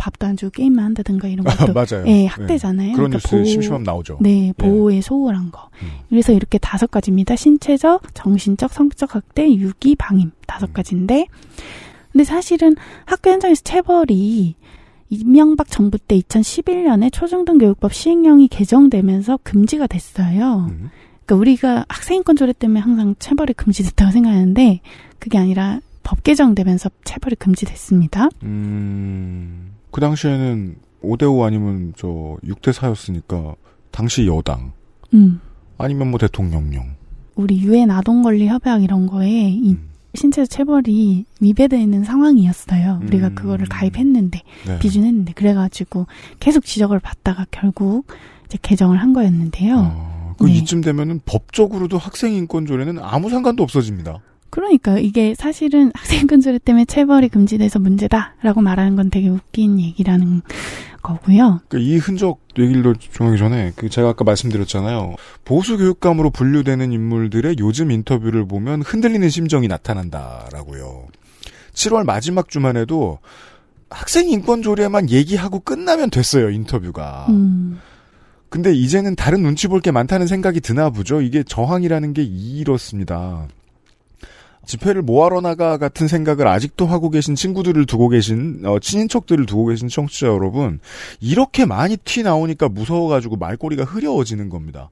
밥도 안 주고 게임만 한다든가 이런 아, 것도 아, 예, 학대잖아요. 네. 그런 그러니까 보호, 심심함 나오죠. 네, 예. 보호에 예. 소홀한 거. 음. 그래서 이렇게 다섯 가지입니다. 신체적, 정신적, 성적 학대, 유기, 방임 다섯 음. 가지인데, 근데 사실은 학교 현장에서 체벌이 이명박 정부 때 2011년에 초중등교육법 시행령이 개정되면서 금지가 됐어요. 음. 그니까 우리가 학생인권 조례 때문에 항상 체벌이 금지됐다고 생각하는데 그게 아니라 법 개정되면서 체벌이 금지됐습니다. 음. 그 당시에는 5대5 아니면 저 6대4였으니까 당시 여당 음. 아니면 뭐 대통령령 우리 유엔 아동권리협약 이런 거에 이 음. 신체 체벌이 위배되어 있는 상황이었어요. 우리가 음. 그거를 가입했는데 네. 비준했는데 그래가지고 계속 지적을 받다가 결국 이제 개정을 한 거였는데요. 아, 그 네. 이쯤 되면은 법적으로도 학생 인권 조례는 아무 상관도 없어집니다. 그러니까 이게 사실은 학생 근소리 때문에 체벌이 금지돼서 문제다라고 말하는 건 되게 웃긴 얘기라는 거고요. 그러니까 이 흔적 얘기를 정하기 전에 그 제가 아까 말씀드렸잖아요. 보수 교육감으로 분류되는 인물들의 요즘 인터뷰를 보면 흔들리는 심정이 나타난다라고요. 7월 마지막 주만 해도 학생 인권 조례만 얘기하고 끝나면 됐어요 인터뷰가. 음. 근데 이제는 다른 눈치 볼 게 많다는 생각이 드나 보죠. 이게 저항이라는 게 이렇습니다. 집회를 뭐하러 나가 같은 생각을 아직도 하고 계신 친구들을 두고 계신 어, 친인척들을 두고 계신 청취자 여러분 이렇게 많이 튀 나오니까 무서워가지고 말꼬리가 흐려워지는 겁니다.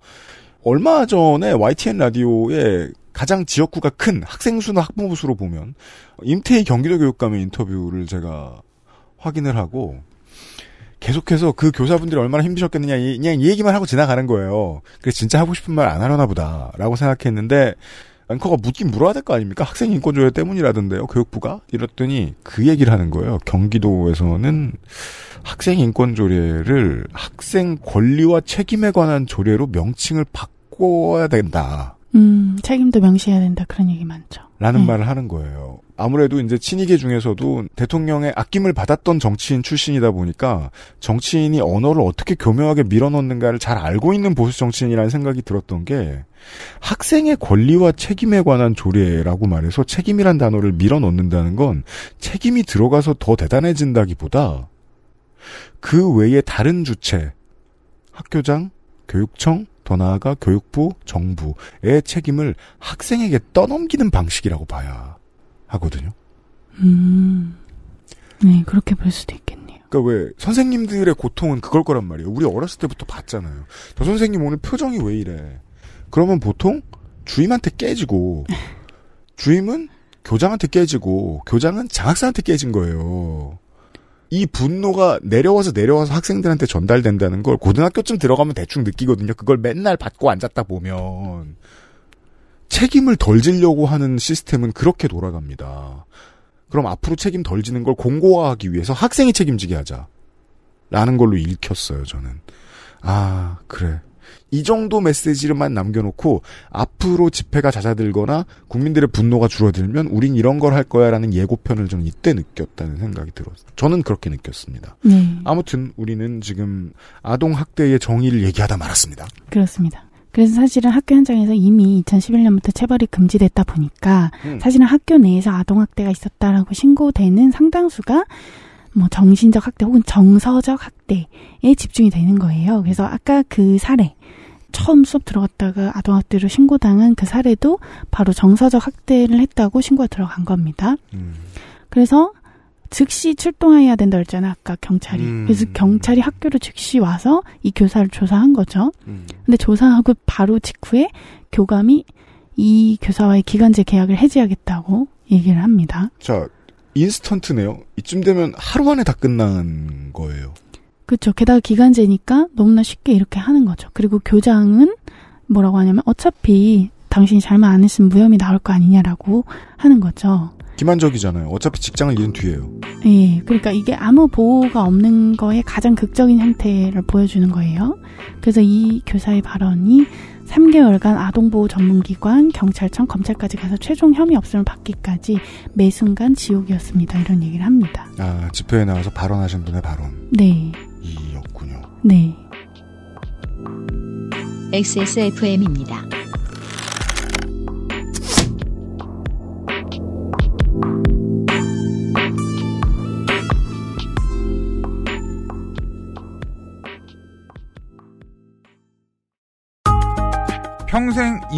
얼마 전에 YTN 라디오에 가장 지역구가 큰 학생 수나 학부모 수로 보면 임태희 경기도 교육감의 인터뷰를 제가 확인을 하고 계속해서 그 교사분들이 얼마나 힘드셨겠느냐 그냥 이 얘기만 하고 지나가는 거예요. 그래 진짜 하고 싶은 말 안 하려나 보다라고 생각했는데 앵커가 묻긴 물어야 될 거 아닙니까? 학생 인권 조회 때문이라던데요, 교육부가? 이랬더니 그 얘기를 하는 거예요. 경기도에서는 학생 인권 조례를 학생 권리와 책임에 관한 조례로 명칭을 바꿔야 된다. 음, 책임도 명시해야 된다. 그런 얘기 많죠. 라는 네. 말을 하는 거예요. 아무래도 이제 친이계 중에서도 대통령의 아낌을 받았던 정치인 출신이다 보니까 정치인이 언어를 어떻게 교묘하게 밀어넣는가를 잘 알고 있는 보수 정치인이라는 생각이 들었던 게 학생의 권리와 책임에 관한 조례라고 말해서 책임이란 단어를 밀어넣는다는 건 책임이 들어가서 더 대단해진다기보다 그 외에 다른 주체 학교장, 교육청, 더 나아가 교육부, 정부의 책임을 학생에게 떠넘기는 방식이라고 봐야 하거든요. 음. 네, 그렇게 볼 수도 있겠네요. 그러니까 왜 선생님들의 고통은 그걸 거란 말이에요. 우리 어렸을 때부터 봤잖아요. 저 선생님 오늘 표정이 왜 이래? 그러면 보통 주임한테 깨지고 주임은 교장한테 깨지고 교장은 장학사한테 깨진 거예요. 이 분노가 내려와서 내려와서 학생들한테 전달된다는 걸 고등학교쯤 들어가면 대충 느끼거든요. 그걸 맨날 받고 앉았다 보면 책임을 덜 지려고 하는 시스템은 그렇게 돌아갑니다. 그럼 앞으로 책임 덜 지는 걸 공고화하기 위해서 학생이 책임지게 하자. 라는 걸로 읽혔어요, 저는. 아, 그래. 이 정도 메시지를만 남겨놓고 앞으로 집회가 잦아들거나 국민들의 분노가 줄어들면 우린 이런 걸 할 거야라는 예고편을 저는 이때 느꼈다는 생각이 들었어요. 저는 그렇게 느꼈습니다. 네. 아무튼 우리는 지금 아동 학대의 정의를 얘기하다 말았습니다. 그렇습니다. 그래서 사실은 학교 현장에서 이미 2011년부터 체벌이 금지됐다 보니까 음. 사실은 학교 내에서 아동학대가 있었다라고 신고되는 상당수가 뭐 정신적 학대 혹은 정서적 학대에 집중이 되는 거예요. 그래서 아까 그 사례 처음 수업 들어갔다가 아동학대로 신고당한 그 사례도 바로 정서적 학대를 했다고 신고가 들어간 겁니다. 음. 그래서 즉시 출동해야 된다 그랬잖아 아까 경찰이 음. 그래서 경찰이 학교를 즉시 와서 이 교사를 조사한 거죠 음. 근데 조사하고 바로 직후에 교감이 이 교사와의 기간제 계약을 해지하겠다고 얘기를 합니다 자 인스턴트네요 이쯤 되면 하루 안에 다 끝난 거예요 그렇죠 게다가 기간제니까 너무나 쉽게 이렇게 하는 거죠 그리고 교장은 뭐라고 하냐면 어차피 당신이 잘못 안 했으면 무혐의 나올 거 아니냐라고 하는 거죠 기만적이잖아요. 어차피 직장을 잃은 뒤에요. 예. 그러니까 이게 아무 보호가 없는 거에 가장 극적인 형태를 보여주는 거예요. 그래서 이 교사의 발언이 3개월간 아동보호 전문기관, 경찰청, 검찰까지 가서 최종 혐의 없음을 받기까지 매 순간 지옥이었습니다. 이런 얘기를 합니다. 아, 집회에 나와서 발언하신 분의 발언. 네. 이였군요. 네. XSFM입니다.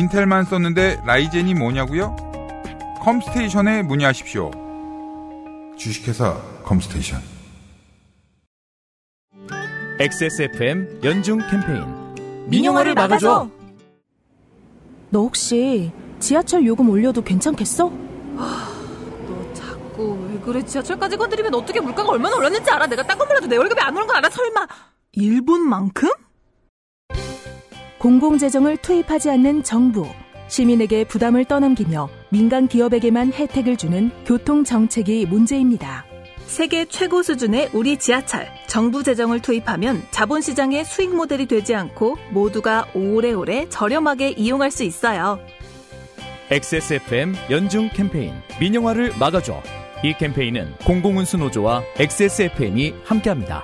인텔만 썼는데 라이젠이 뭐냐고요? 컴스테이션에 문의하십시오. 주식회사 컴스테이션. XSFM 연중 캠페인 민영화를 막아줘. 너 혹시 지하철 요금 올려도 괜찮겠어? 아, 너 자꾸 왜 그래? 지하철까지 건드리면 어떻게 물가가 얼마나 올랐는지 알아? 내가 딴건만 해도 내 월급이 안 오는 건 알아? 설마 일본만큼? 공공재정을 투입하지 않는 정부, 시민에게 부담을 떠넘기며 민간 기업에게만 혜택을 주는 교통 정책이 문제입니다. 세계 최고 수준의 우리 지하철, 정부 재정을 투입하면 자본시장의 수익 모델이 되지 않고 모두가 오래오래 저렴하게 이용할 수 있어요. XSFM 연중 캠페인 민영화를 막아줘. 이 캠페인은 공공운수노조와 XSFM이 함께합니다.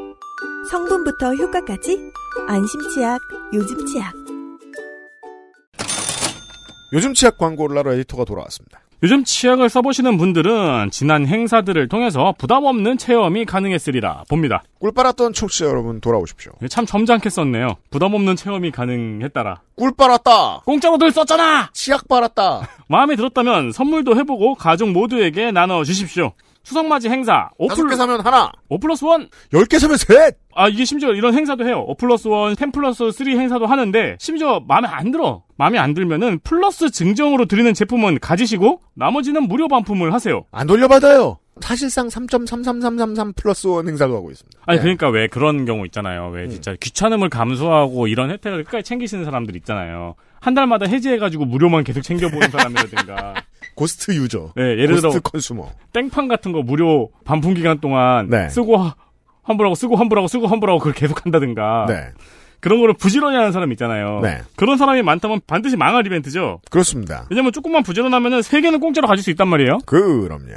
성분부터 효과까지 안심치약, 요즘치약. 요즘치약 광고를 하러 에디터가 돌아왔습니다. 요즘 치약을 써보시는 분들은 지난 행사들을 통해서 부담 없는 체험이 가능했으리라 봅니다. 꿀 빨았던 축취 여러분 돌아오십시오. 참 점잖게 썼네요. 부담 없는 체험이 가능했다라. 꿀 빨았다. 공짜로들 썼잖아. 치약 빨았다. 마음에 들었다면 선물도 해보고 가족 모두에게 나눠 주십시오. 수성맞이 행사. 오플... 5개 사면 하나. 5 플러스 1. 10개 사면 셋. 아, 이게 심지어 이런 행사도 해요. 5 플러스 1, 10 플러스 3 행사도 하는데, 심지어 마음에 안 들어. 마음에 안 들면은 플러스 증정으로 드리는 제품은 가지시고, 나머지는 무료 반품을 하세요. 안 돌려받아요. 사실상 3.33333 플러스 원 행사도 하고 있습니다. 아니 네. 그러니까 왜 그런 경우 있잖아요. 왜 음. 진짜 음. 귀찮음을 감수하고 이런 혜택을 끝까지 챙기시는 사람들 있잖아요. 한 달마다 해지해가지고 무료만 계속 챙겨보는 사람이라든가. 고스트 유저. 네, 예를 고스트 들어 컨슈머. 땡판 같은 거 무료 반품 기간 동안 네. 쓰고 환불하고 쓰고 환불하고 쓰고 환불하고 그걸 계속 한다든가. 네. 그런 거를 부지런히 하는 사람 있잖아요. 네. 그런 사람이 많다면 반드시 망할 이벤트죠. 그렇습니다. 왜냐면 조금만 부지런하면은 세 개는 공짜로 가질 수 있단 말이에요. 그럼요.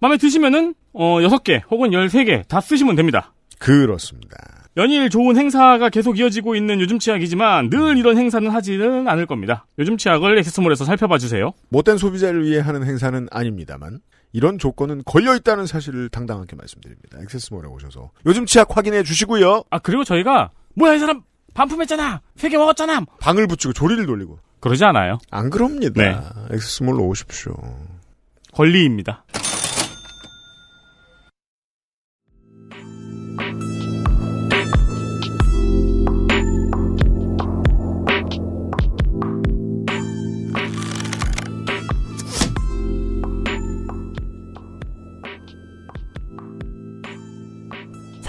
마음에 드시면은 어 6개 혹은 13개 다 쓰시면 됩니다. 그렇습니다. 연일 좋은 행사가 계속 이어지고 있는 요즘 치약이지만 늘 이런 행사는 하지는 않을 겁니다. 요즘 치약을 엑세스몰에서 살펴봐 주세요. 못된 소비자를 위해 하는 행사는 아닙니다만 이런 조건은 걸려 있다는 사실을 당당하게 말씀드립니다. 엑세스몰에 오셔서 요즘 치약 확인해 주시고요. 아 그리고 저희가 뭐야 이 사람 반품했잖아. 세개 먹었잖아. 방을 붙이고 조리를 돌리고 그러지 않아요. 안 그럽니다. 네. 엑세스몰로 오십시오. 권리입니다.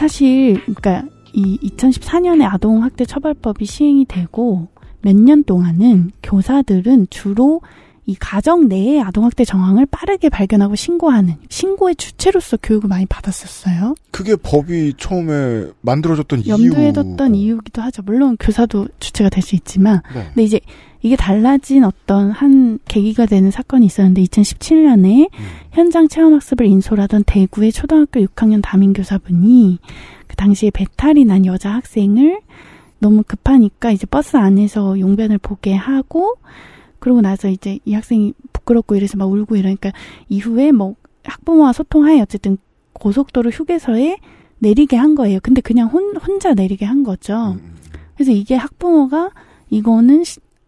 사실 그러니까 이 2014년에 아동학대 처벌법이 시행이 되고 몇 년 동안은 교사들은 주로 이 가정 내에 아동학대 정황을 빠르게 발견하고 신고하는 신고의 주체로서 교육을 많이 받았었어요. 그게 법이 처음에 만들어졌던 염두에 이유. 염두에 뒀던 이유기도 하죠. 물론 교사도 주체가 될 수 있지만, 네. 근데 이제 이게 달라진 어떤 한 계기가 되는 사건이 있었는데 2017년에 음. 현장 체험 학습을 인솔하던 대구의 초등학교 6학년 담임 교사분이 그 당시에 배탈이 난 여자 학생을 너무 급하니까 이제 버스 안에서 용변을 보게 하고 그러고 나서 이제 이 학생이 부끄럽고 이래서 막 울고 이러니까 이후에 뭐 학부모와 소통하에 어쨌든 고속도로 휴게소에 내리게 한 거예요. 근데 그냥 혼, 혼자 내리게 한 거죠. 음. 그래서 이게 학부모가 이거는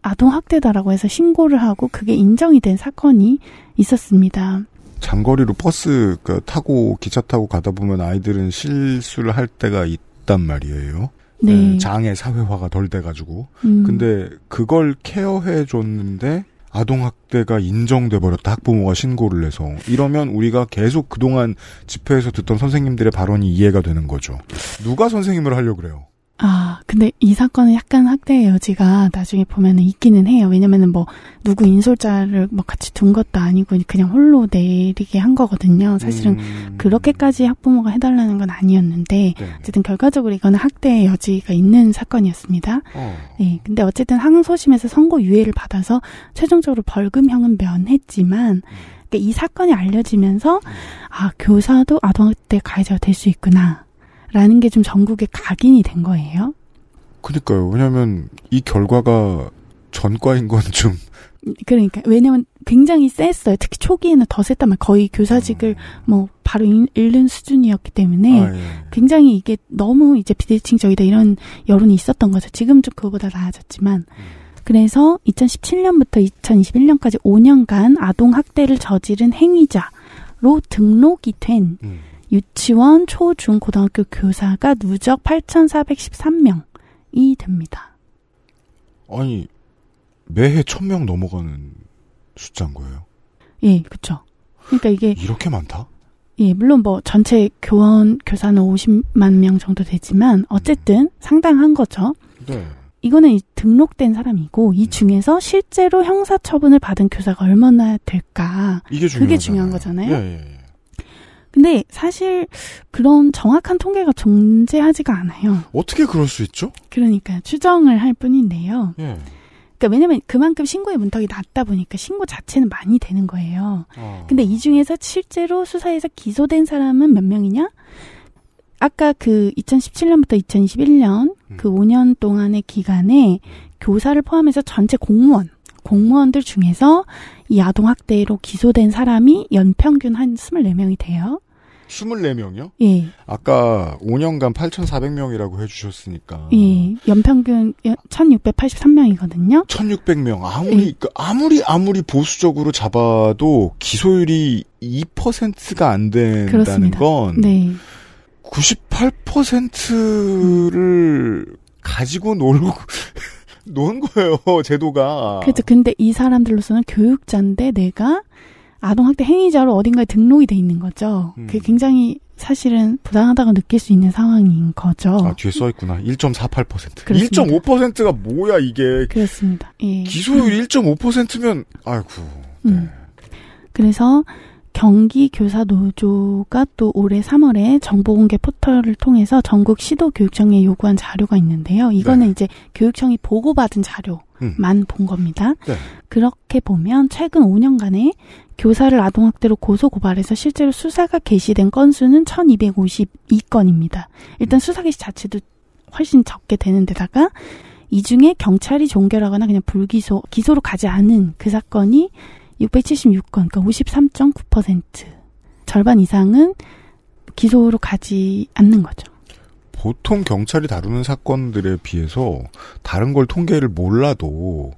아동학대다라고 해서 신고를 하고 그게 인정이 된 사건이 있었습니다. 장거리로 버스 그, 타고 기차 타고 가다 보면 아이들은 실수를 할 때가 있단 말이에요. 네. 예, 장애 사회화가 덜 돼가지고. 음. 근데 그걸 케어해 줬는데 아동학대가 인정돼버렸다. 학부모가 신고를 해서. 이러면 우리가 계속 그동안 집회에서 듣던 선생님들의 발언이 이해가 되는 거죠. 누가 선생님을 하려고 그래요? 아, 근데 이 사건은 약간 학대의 여지가 나중에 보면은 있기는 해요. 왜냐면은 뭐 누구 인솔자를 뭐 같이 둔 것도 아니고 그냥 홀로 내리게 한 거거든요. 사실은 음. 그렇게까지 학부모가 해달라는 건 아니었는데 네. 어쨌든 결과적으로 이거는 학대의 여지가 있는 사건이었습니다. 어. 네, 근데 어쨌든 항소심에서 선고 유예를 받아서 최종적으로 벌금형은 면했지만. 음. 그러니까 이 사건이 알려지면서 음. 아 교사도 아동학대 가해자가 될 수 있구나 라는 게 좀 전국에 각인이 된 거예요? 그니까요. 왜냐면 이 결과가 전과인 건 좀. 그러니까 왜냐면 굉장히 셌어요. 특히 초기에는 더 셌단 말. 거의 교사직을 음. 뭐 바로 잃는 수준이었기 때문에 아, 예. 굉장히 이게 너무 이제 비대칭적이다 이런 여론이 있었던 거죠. 지금 좀 그거보다 나아졌지만. 음. 그래서 2017년부터 2021년까지 5년간 아동 학대를 저지른 행위자로 등록이 된 음. 유치원, 초, 중, 고등학교 교사가 누적 8,413명이 됩니다. 아니, 매해 1000명 넘어가는 숫자인 거예요? 예, 그쵸. 그러니까 이게. 이렇게 많다? 예, 물론 뭐 전체 교원, 교사는 50만 명 정도 되지만, 음. 어쨌든 음. 상당한 거죠. 네. 이거는 등록된 사람이고, 이 음. 중에서 실제로 형사처분을 받은 교사가 얼마나 될까. 이게 중요하잖아요. 그게 중요한 거잖아요. 예, 예. 예. 근데 사실 그런 정확한 통계가 존재하지가 않아요. 어떻게 그럴 수 있죠? 그러니까 추정을 할 뿐인데요. 예. 그니까 왜냐면 그만큼 신고의 문턱이 낮다 보니까 신고 자체는 많이 되는 거예요. 어. 근데 이 중에서 실제로 수사에서 기소된 사람은 몇 명이냐? 아까 그 2017년부터 2021년 음. 그 5년 동안의 기간에 교사를 포함해서 전체 공무원 공무원들 중에서 이 아동 학대로 기소된 사람이 연평균 한 24명이 돼요. 24명이요? 예. 아까 5년간 8,400명이라고 해주셨으니까. 예. 연평균 1,683명이거든요? 예, 1,600명. 아무리, 예. 그 아무리, 아무리 보수적으로 잡아도 기소율이 2%가 안 된다는 그렇습니다. 건. 네. 98%를 가지고 놀고, 논 거예요, 제도가. 그렇죠. 근데 이 사람들로서는 교육자인데 내가 아동학대 행위자로 어딘가에 등록이 돼 있는 거죠. 음. 그게 굉장히 사실은 부당하다고 느낄 수 있는 상황인 거죠. 아, 뒤에 써 있구나. 1.48%. 그렇습니다. 1.5%가 뭐야, 이게. 그렇습니다. 예. 기소율 음. 1.5%면, 아이고. 네. 음. 그래서 경기교사노조가 또 올해 3월에 정보공개 포털을 통해서 전국 시도교육청에 요구한 자료가 있는데요. 이거는 네. 이제 교육청이 보고받은 자료만 음. 본 겁니다. 네. 그렇게 보면 최근 5년간에 교사를 아동학대로 고소 고발해서 실제로 수사가 개시된 건수는 1252건입니다. 일단 수사 개시 자체도 훨씬 적게 되는 데다가 이 중에 경찰이 종결하거나 그냥 불기소, 기소로 가지 않은 그 사건이 676건, 그러니까 53.9%. 절반 이상은 기소로 가지 않는 거죠. 보통 경찰이 다루는 사건들에 비해서 다른 걸 통계를 몰라도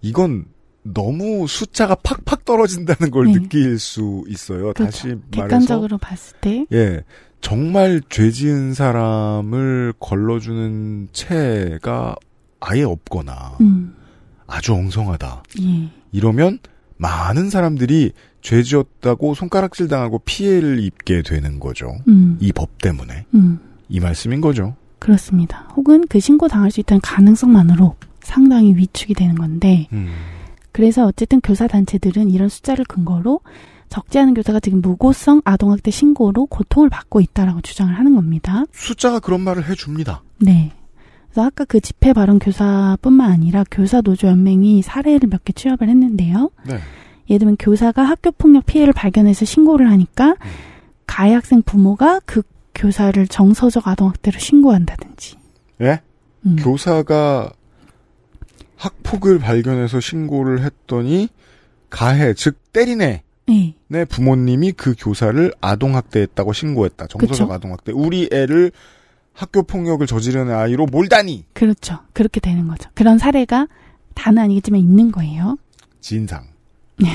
이건 너무 숫자가 팍팍 떨어진다는 걸 네. 느낄 수 있어요. 그렇죠. 다시 말해서 객관적으로 봤을 때 예. 정말 죄 지은 사람을 걸러주는 체가 아예 없거나 음. 아주 엉성하다. 예. 이러면 많은 사람들이 죄 지었다고 손가락질 당하고 피해를 입게 되는 거죠. 음. 이법 때문에. 음. 이 말씀인 거죠. 그렇습니다. 혹은 그 신고 당할 수 있다는 가능성만으로 상당히 위축이 되는 건데, 음. 그래서 어쨌든 교사 단체들은 이런 숫자를 근거로 적지 않은 교사가 지금 무고성 아동학대 신고로 고통을 받고 있다라고 주장을 하는 겁니다. 숫자가 그런 말을 해줍니다. 네. 그래서 아까 그 집회 발언 교사뿐만 아니라 교사 노조 연맹이 사례를 몇 개 취합을 했는데요. 네. 예를 들면 교사가 학교 폭력 피해를 발견해서 신고를 하니까 음. 가해 학생 부모가 그 교사를 정서적 아동학대로 신고한다든지. 예? 음. 교사가 학폭을 발견해서 신고를 했더니 가해 즉 때리네. 네. 네 부모님이 그 교사를 아동학대했다고 신고했다. 정서적 아동학대. 우리 애를 학교 폭력을 저지르는 아이로 몰다니. 그렇죠. 그렇게 되는 거죠. 그런 사례가 다는 아니겠지만 있는 거예요. 진상. 네.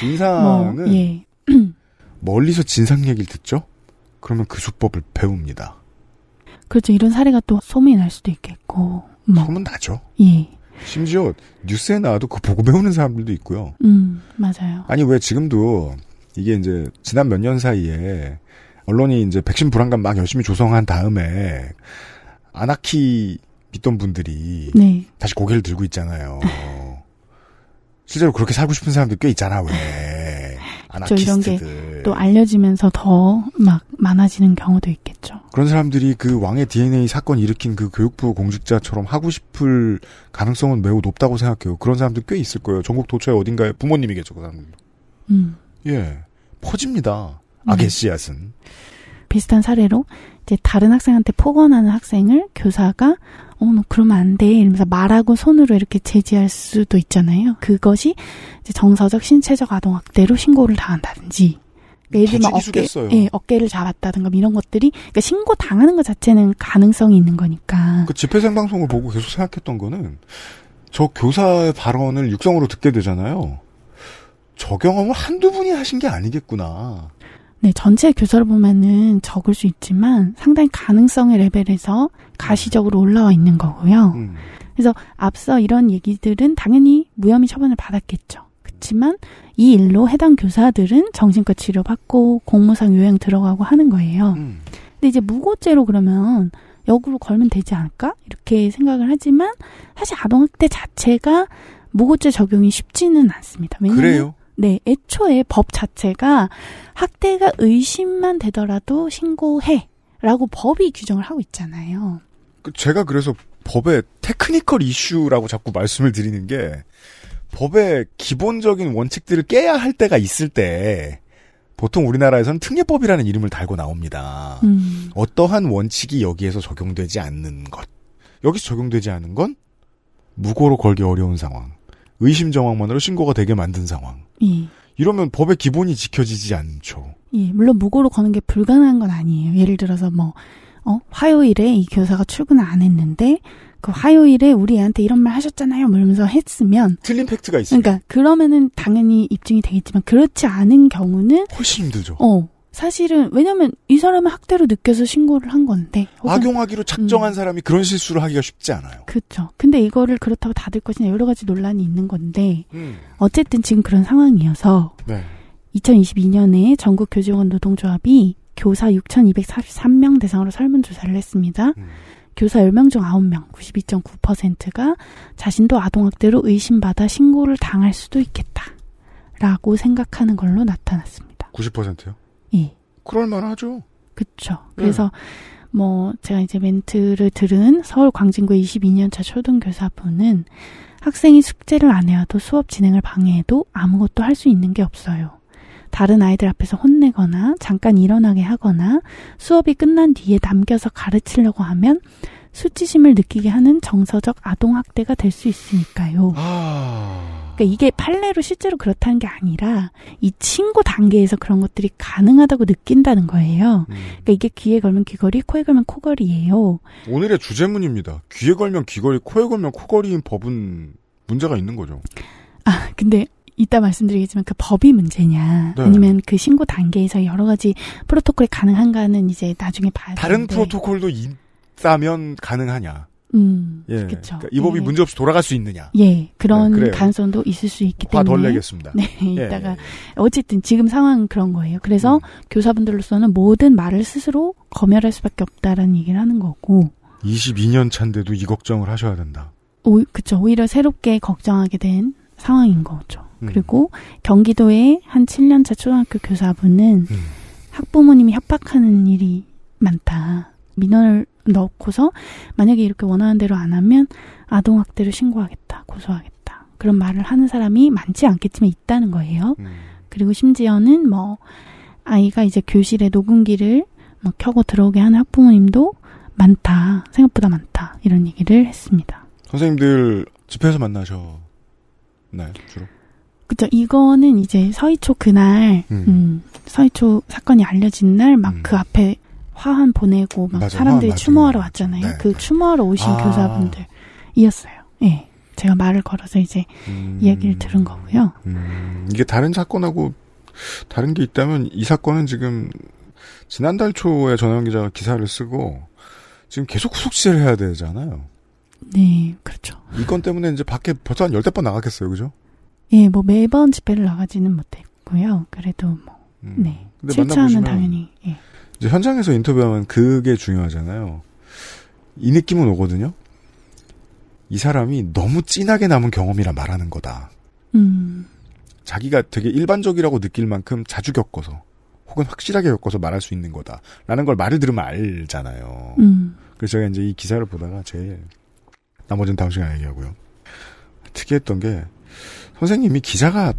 진상은 뭐, 예. 멀리서 진상 얘기를 듣죠. 그러면 그 수법을 배웁니다. 그렇죠. 이런 사례가 또 소문이 날 수도 있겠고. 뭐. 소문 나죠. 예. 심지어 뉴스에 나와도 그거 보고 배우는 사람들도 있고요. 음, 맞아요. 아니, 왜 지금도 이게 이제 지난 몇 년 사이에 언론이 이제 백신 불안감 막 열심히 조성한 다음에 아나키 믿던 분들이 네. 다시 고개를 들고 있잖아요. 실제로 그렇게 살고 싶은 사람들 꽤 있잖아, 왜. 그렇죠. 이런 게 또 알려지면서 더 막 많아지는 경우도 있겠죠. 그런 사람들이 그 왕의 DNA 사건 일으킨 그 교육부 공직자처럼 하고 싶을 가능성은 매우 높다고 생각해요. 그런 사람들 꽤 있을 거예요. 전국 도처에 어딘가에 부모님이겠죠, 그 사람들도. 음. 예. 퍼집니다. 악의 음. 씨앗은. 비슷한 사례로 이제 다른 학생한테 폭언하는 학생을 교사가 어, 너 그러면 안 돼. 이러면서 말하고 손으로 이렇게 제지할 수도 있잖아요. 그것이 정서적, 신체적 아동학대로 신고를 당한다든지. 예를 들면 어깨, 예, 어깨를 잡았다든가 뭐 이런 것들이 그러니까 신고 당하는 것 자체는 가능성이 있는 거니까. 그 집회 생방송을 보고 계속 생각했던 거는 저 교사의 발언을 육성으로 듣게 되잖아요. 저 경험을 한두 분이 하신 게 아니겠구나. 네, 전체 교사를 보면은 적을 수 있지만 상당히 가능성의 레벨에서 가시적으로 올라와 있는 거고요. 음. 그래서 앞서 이런 얘기들은 당연히 무혐의 처분을 받았겠죠. 그렇지만 이 일로 해당 교사들은 정신과 치료받고 공무상 요양 들어가고 하는 거예요. 음. 근데 이제 무고죄로 그러면 역으로 걸면 되지 않을까? 이렇게 생각을 하지만 사실 아동학대 자체가 무고죄 적용이 쉽지는 않습니다. 왜냐면 그래요? 네, 애초에 법 자체가 학대가 의심만 되더라도 신고해. 라고 법이 규정을 하고 있잖아요. 그 제가 그래서 법의 테크니컬 이슈라고 자꾸 말씀을 드리는 게 법의 기본적인 원칙들을 깨야 할 때가 있을 때 보통 우리나라에서는 특례법이라는 이름을 달고 나옵니다. 음. 어떠한 원칙이 여기에서 적용되지 않는 것. 여기서 적용되지 않은 건 무고로 걸기 어려운 상황. 의심 정황만으로 신고가 되게 만든 상황. 예. 이러면 법의 기본이 지켜지지 않죠. 예, 물론 무고로 거는 게 불가능한 건 아니에요. 예를 들어서 뭐, 어, 화요일에 이 교사가 출근을 안 했는데, 그 화요일에 우리 애한테 이런 말 하셨잖아요. 뭐 이러면서 했으면. 틀린 팩트가 있어요. 그러니까, 그러면은 당연히 입증이 되겠지만, 그렇지 않은 경우는. 훨씬 힘들죠. 어, 사실은 왜냐면 하이 사람은 학대로 느껴서 신고를 한 건데 악용하기로 작정한 음. 사람이 그런 실수를 하기가 쉽지 않아요. 그렇죠. 근데 이거를 그렇다고 다들 것이냐 여러 가지 논란이 있는 건데 음. 어쨌든 지금 그런 상황이어서 네. 2022년에 전국 교직원 노동조합이 교사 6,243명 대상으로 설문조사를 했습니다. 음. 교사 10명 중 9명, 92.9%가 자신도 아동학대로 의심받아 신고를 당할 수도 있겠다. 라고 생각하는 걸로 나타났습니다. 90%요? 그럴만하죠. 그쵸. 그래서 네. 뭐 제가 이제 멘트를 들은 서울 광진구의 22년차 초등교사분은 학생이 숙제를 안 해와도 수업 진행을 방해해도 아무것도 할 수 있는 게 없어요. 다른 아이들 앞에서 혼내거나 잠깐 일어나게 하거나 수업이 끝난 뒤에 남겨서 가르치려고 하면 수치심을 느끼게 하는 정서적 아동학대가 될 수 있으니까요. 아... 그러니까 이게 판례로 실제로 그렇다는 게 아니라 이 친구 단계에서 그런 것들이 가능하다고 느낀다는 거예요. 음. 그러니까 이게 귀에 걸면 귀걸이, 코에 걸면 코걸이예요 오늘의 주제문입니다. 귀에 걸면 귀걸이, 코에 걸면 코걸이인 법은 문제가 있는 거죠. 아, 근데 이따 말씀드리겠지만 그 법이 문제냐 네. 아니면 그 신고 단계에서 여러 가지 프로토콜이 가능한가는 이제 나중에 봐야 다른 되는데. 프로토콜도 있다면 가능하냐 음, 예. 그렇죠. 그러니까 이 법이 예. 문제없이 돌아갈 수 있느냐. 예, 그런 네, 가능성도 있을 수 있기 때문에. 화 덜 내겠습니다. 네, 예, 예, 이따가 예. 어쨌든 지금 상황은 그런 거예요. 그래서 음. 교사분들로서는 모든 말을 스스로 검열할 수밖에 없다라는 얘기를 하는 거고. 22년 차인데도 이 걱정을 하셔야 된다. 오, 그쵸. 오히려 새롭게 걱정하게 된 상황인 거죠. 음. 그리고 경기도의 한 7년차 초등학교 교사분은 음. 학부모님이 협박하는 일이 많다. 민원을 넣고서 만약에 이렇게 원하는 대로 안 하면 아동학대를 신고하겠다, 고소하겠다. 그런 말을 하는 사람이 많지 않겠지만 있다는 거예요. 음. 그리고 심지어는 뭐 아이가 이제 교실에 녹음기를 뭐 켜고 들어오게 하는 학부모님도 많다. 생각보다 많다. 이런 얘기를 했습니다. 선생님들 집회에서 만나셔나 주로? 그죠. 이거는 이제 서희초 그날, 음. 음 서희초 사건이 알려진 날, 막그 음. 그 앞에 화환 보내고 막 맞아, 사람들이 화환, 추모하러 왔잖아요. 네, 그 네. 추모하러 오신 아. 교사분들이었어요. 예. 네. 제가 말을 걸어서 이제 음. 이야기를 들은 거고요. 음. 이게 다른 사건하고 다른 게 있다면 이 사건은 지금 지난달 초에 전현 기자가 기사를 쓰고 지금 계속 후속 취를 해야 되잖아요. 네, 그렇죠. 이 건 때문에 이제 밖에 벌써 한 열댓 번 나갔겠어요, 그죠? 예, 뭐 매번 집회를 나가지는 못했고요. 그래도 뭐, 음. 네. 근데 7는 당연히, 예. 이제 현장에서 인터뷰하면 그게 중요하잖아요. 이 느낌은 오거든요. 이 사람이 너무 진하게 남은 경험이라 말하는 거다. 음. 자기가 되게 일반적이라고 느낄 만큼 자주 겪어서 혹은 확실하게 겪어서 말할 수 있는 거다라는 걸 말을 들으면 알잖아요. 음. 그래서 제가 이제 이 기사를 보다가 제일 나머지는 다음 시간에 얘기하고요. 특이했던 게 선생님이 기자가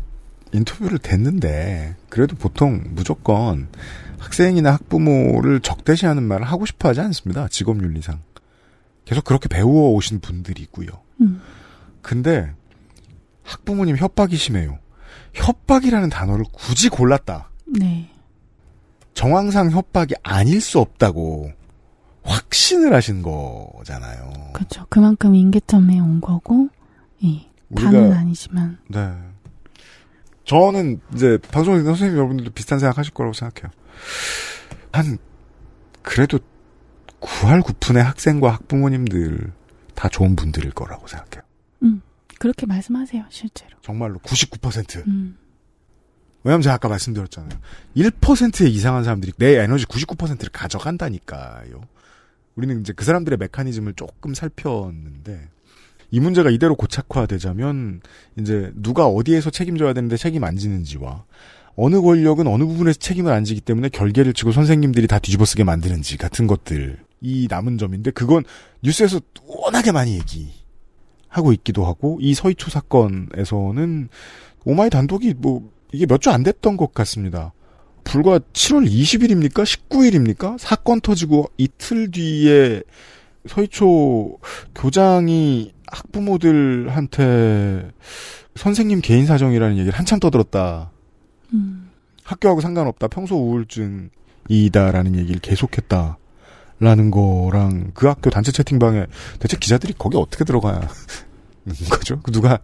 인터뷰를 됐는데 그래도 보통 무조건 학생이나 학부모를 적대시하는 말을 하고 싶어 하지 않습니다. 직업윤리상. 계속 그렇게 배워 오신 분들이고요. 있 음. 근데 학부모님 협박이 심해요. 협박이라는 단어를 굳이 골랐다. 네. 정황상 협박이 아닐 수 없다고 확신을 하신 거잖아요. 그렇죠. 그만큼 임계점에 온 거고, 예. 반은 아니지만. 네. 저는 이제 방송인 선생님 여러분들도 비슷한 생각하실 거라고 생각해요. 한 그래도 9할 9푼의 학생과 학부모님들 다 좋은 분들일 거라고 생각해요. 음, 그렇게 말씀하세요, 실제로. 정말로 99%. 음. 왜냐면 제가 아까 말씀드렸잖아요. 1%의 이상한 사람들이 내 에너지 99%를 가져간다니까요. 우리는 이제 그 사람들의 메커니즘을 조금 살폈는데 이 문제가 이대로 고착화되자면 이제 누가 어디에서 책임져야 되는데 책임 안 지는지와 어느 권력은 어느 부분에서 책임을 안 지기 때문에 결계를 치고 선생님들이 다 뒤집어쓰게 만드는지 같은 것들 이 남은 점인데 그건 뉴스에서 워낙에 많이 얘기하고 있기도 하고 이 서희초 사건에서는 오마이 단독이 뭐 이게 몇 주 안 됐던 것 같습니다. 불과 7월 20일입니까? 19일입니까? 사건 터지고 이틀 뒤에 서희초 교장이 학부모들한테 선생님 개인 사정이라는 얘기를 한참 떠들었다. 음. 학교하고 상관없다. 평소 우울증이다라는 얘기를 계속했다. 라는 거랑 그 학교 단체 채팅방에 대체 기자들이 거기 어떻게 들어가는 거죠? 그 누가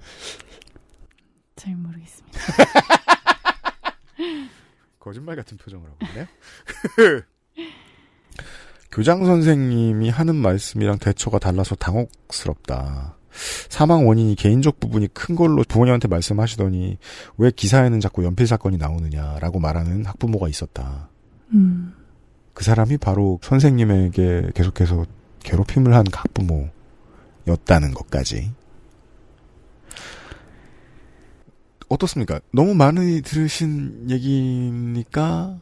잘 모르겠습니다. 거짓말 같은 표정을 하고 있네요. 교장 선생님이 하는 말씀이랑 대처가 달라서 당혹스럽다. 사망 원인이 개인적 부분이 큰 걸로 부모님한테 말씀하시더니 왜 기사에는 자꾸 연필 사건이 나오느냐라고 말하는 학부모가 있었다. 음. 그 사람이 바로 선생님에게 계속해서 괴롭힘을 한 학부모였다는 것까지. 어떻습니까? 너무 많이 들으신 얘기니까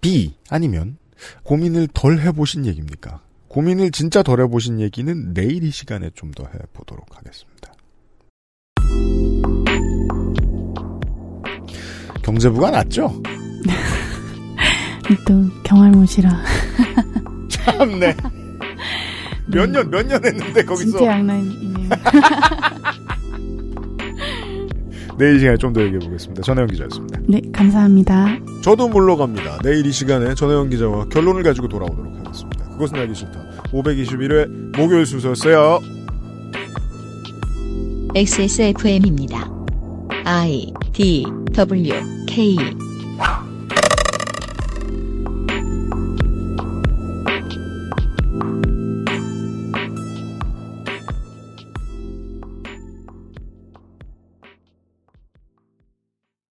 B 아니면 고민을 덜 해보신 얘기입니까? 고민을 진짜 덜 해보신 얘기는 내일 이 시간에 좀 더 해보도록 하겠습니다. 경제부가 낫죠? 또 경알못이라. 참네. 몇 네. 년, 몇 년 했는데 거기서. 진짜 양난이네요. 내일 시간에 좀 더 얘기해보겠습니다. 전혜영 기자였습니다. 네, 감사합니다. 저도 물러갑니다. 내일 이 시간에 전혜영 기자와 결론을 가지고 돌아오도록 하겠습니다. 그것은 알기 싫다. 521회 목요일 순서였어요. XSFM입니다. I D W K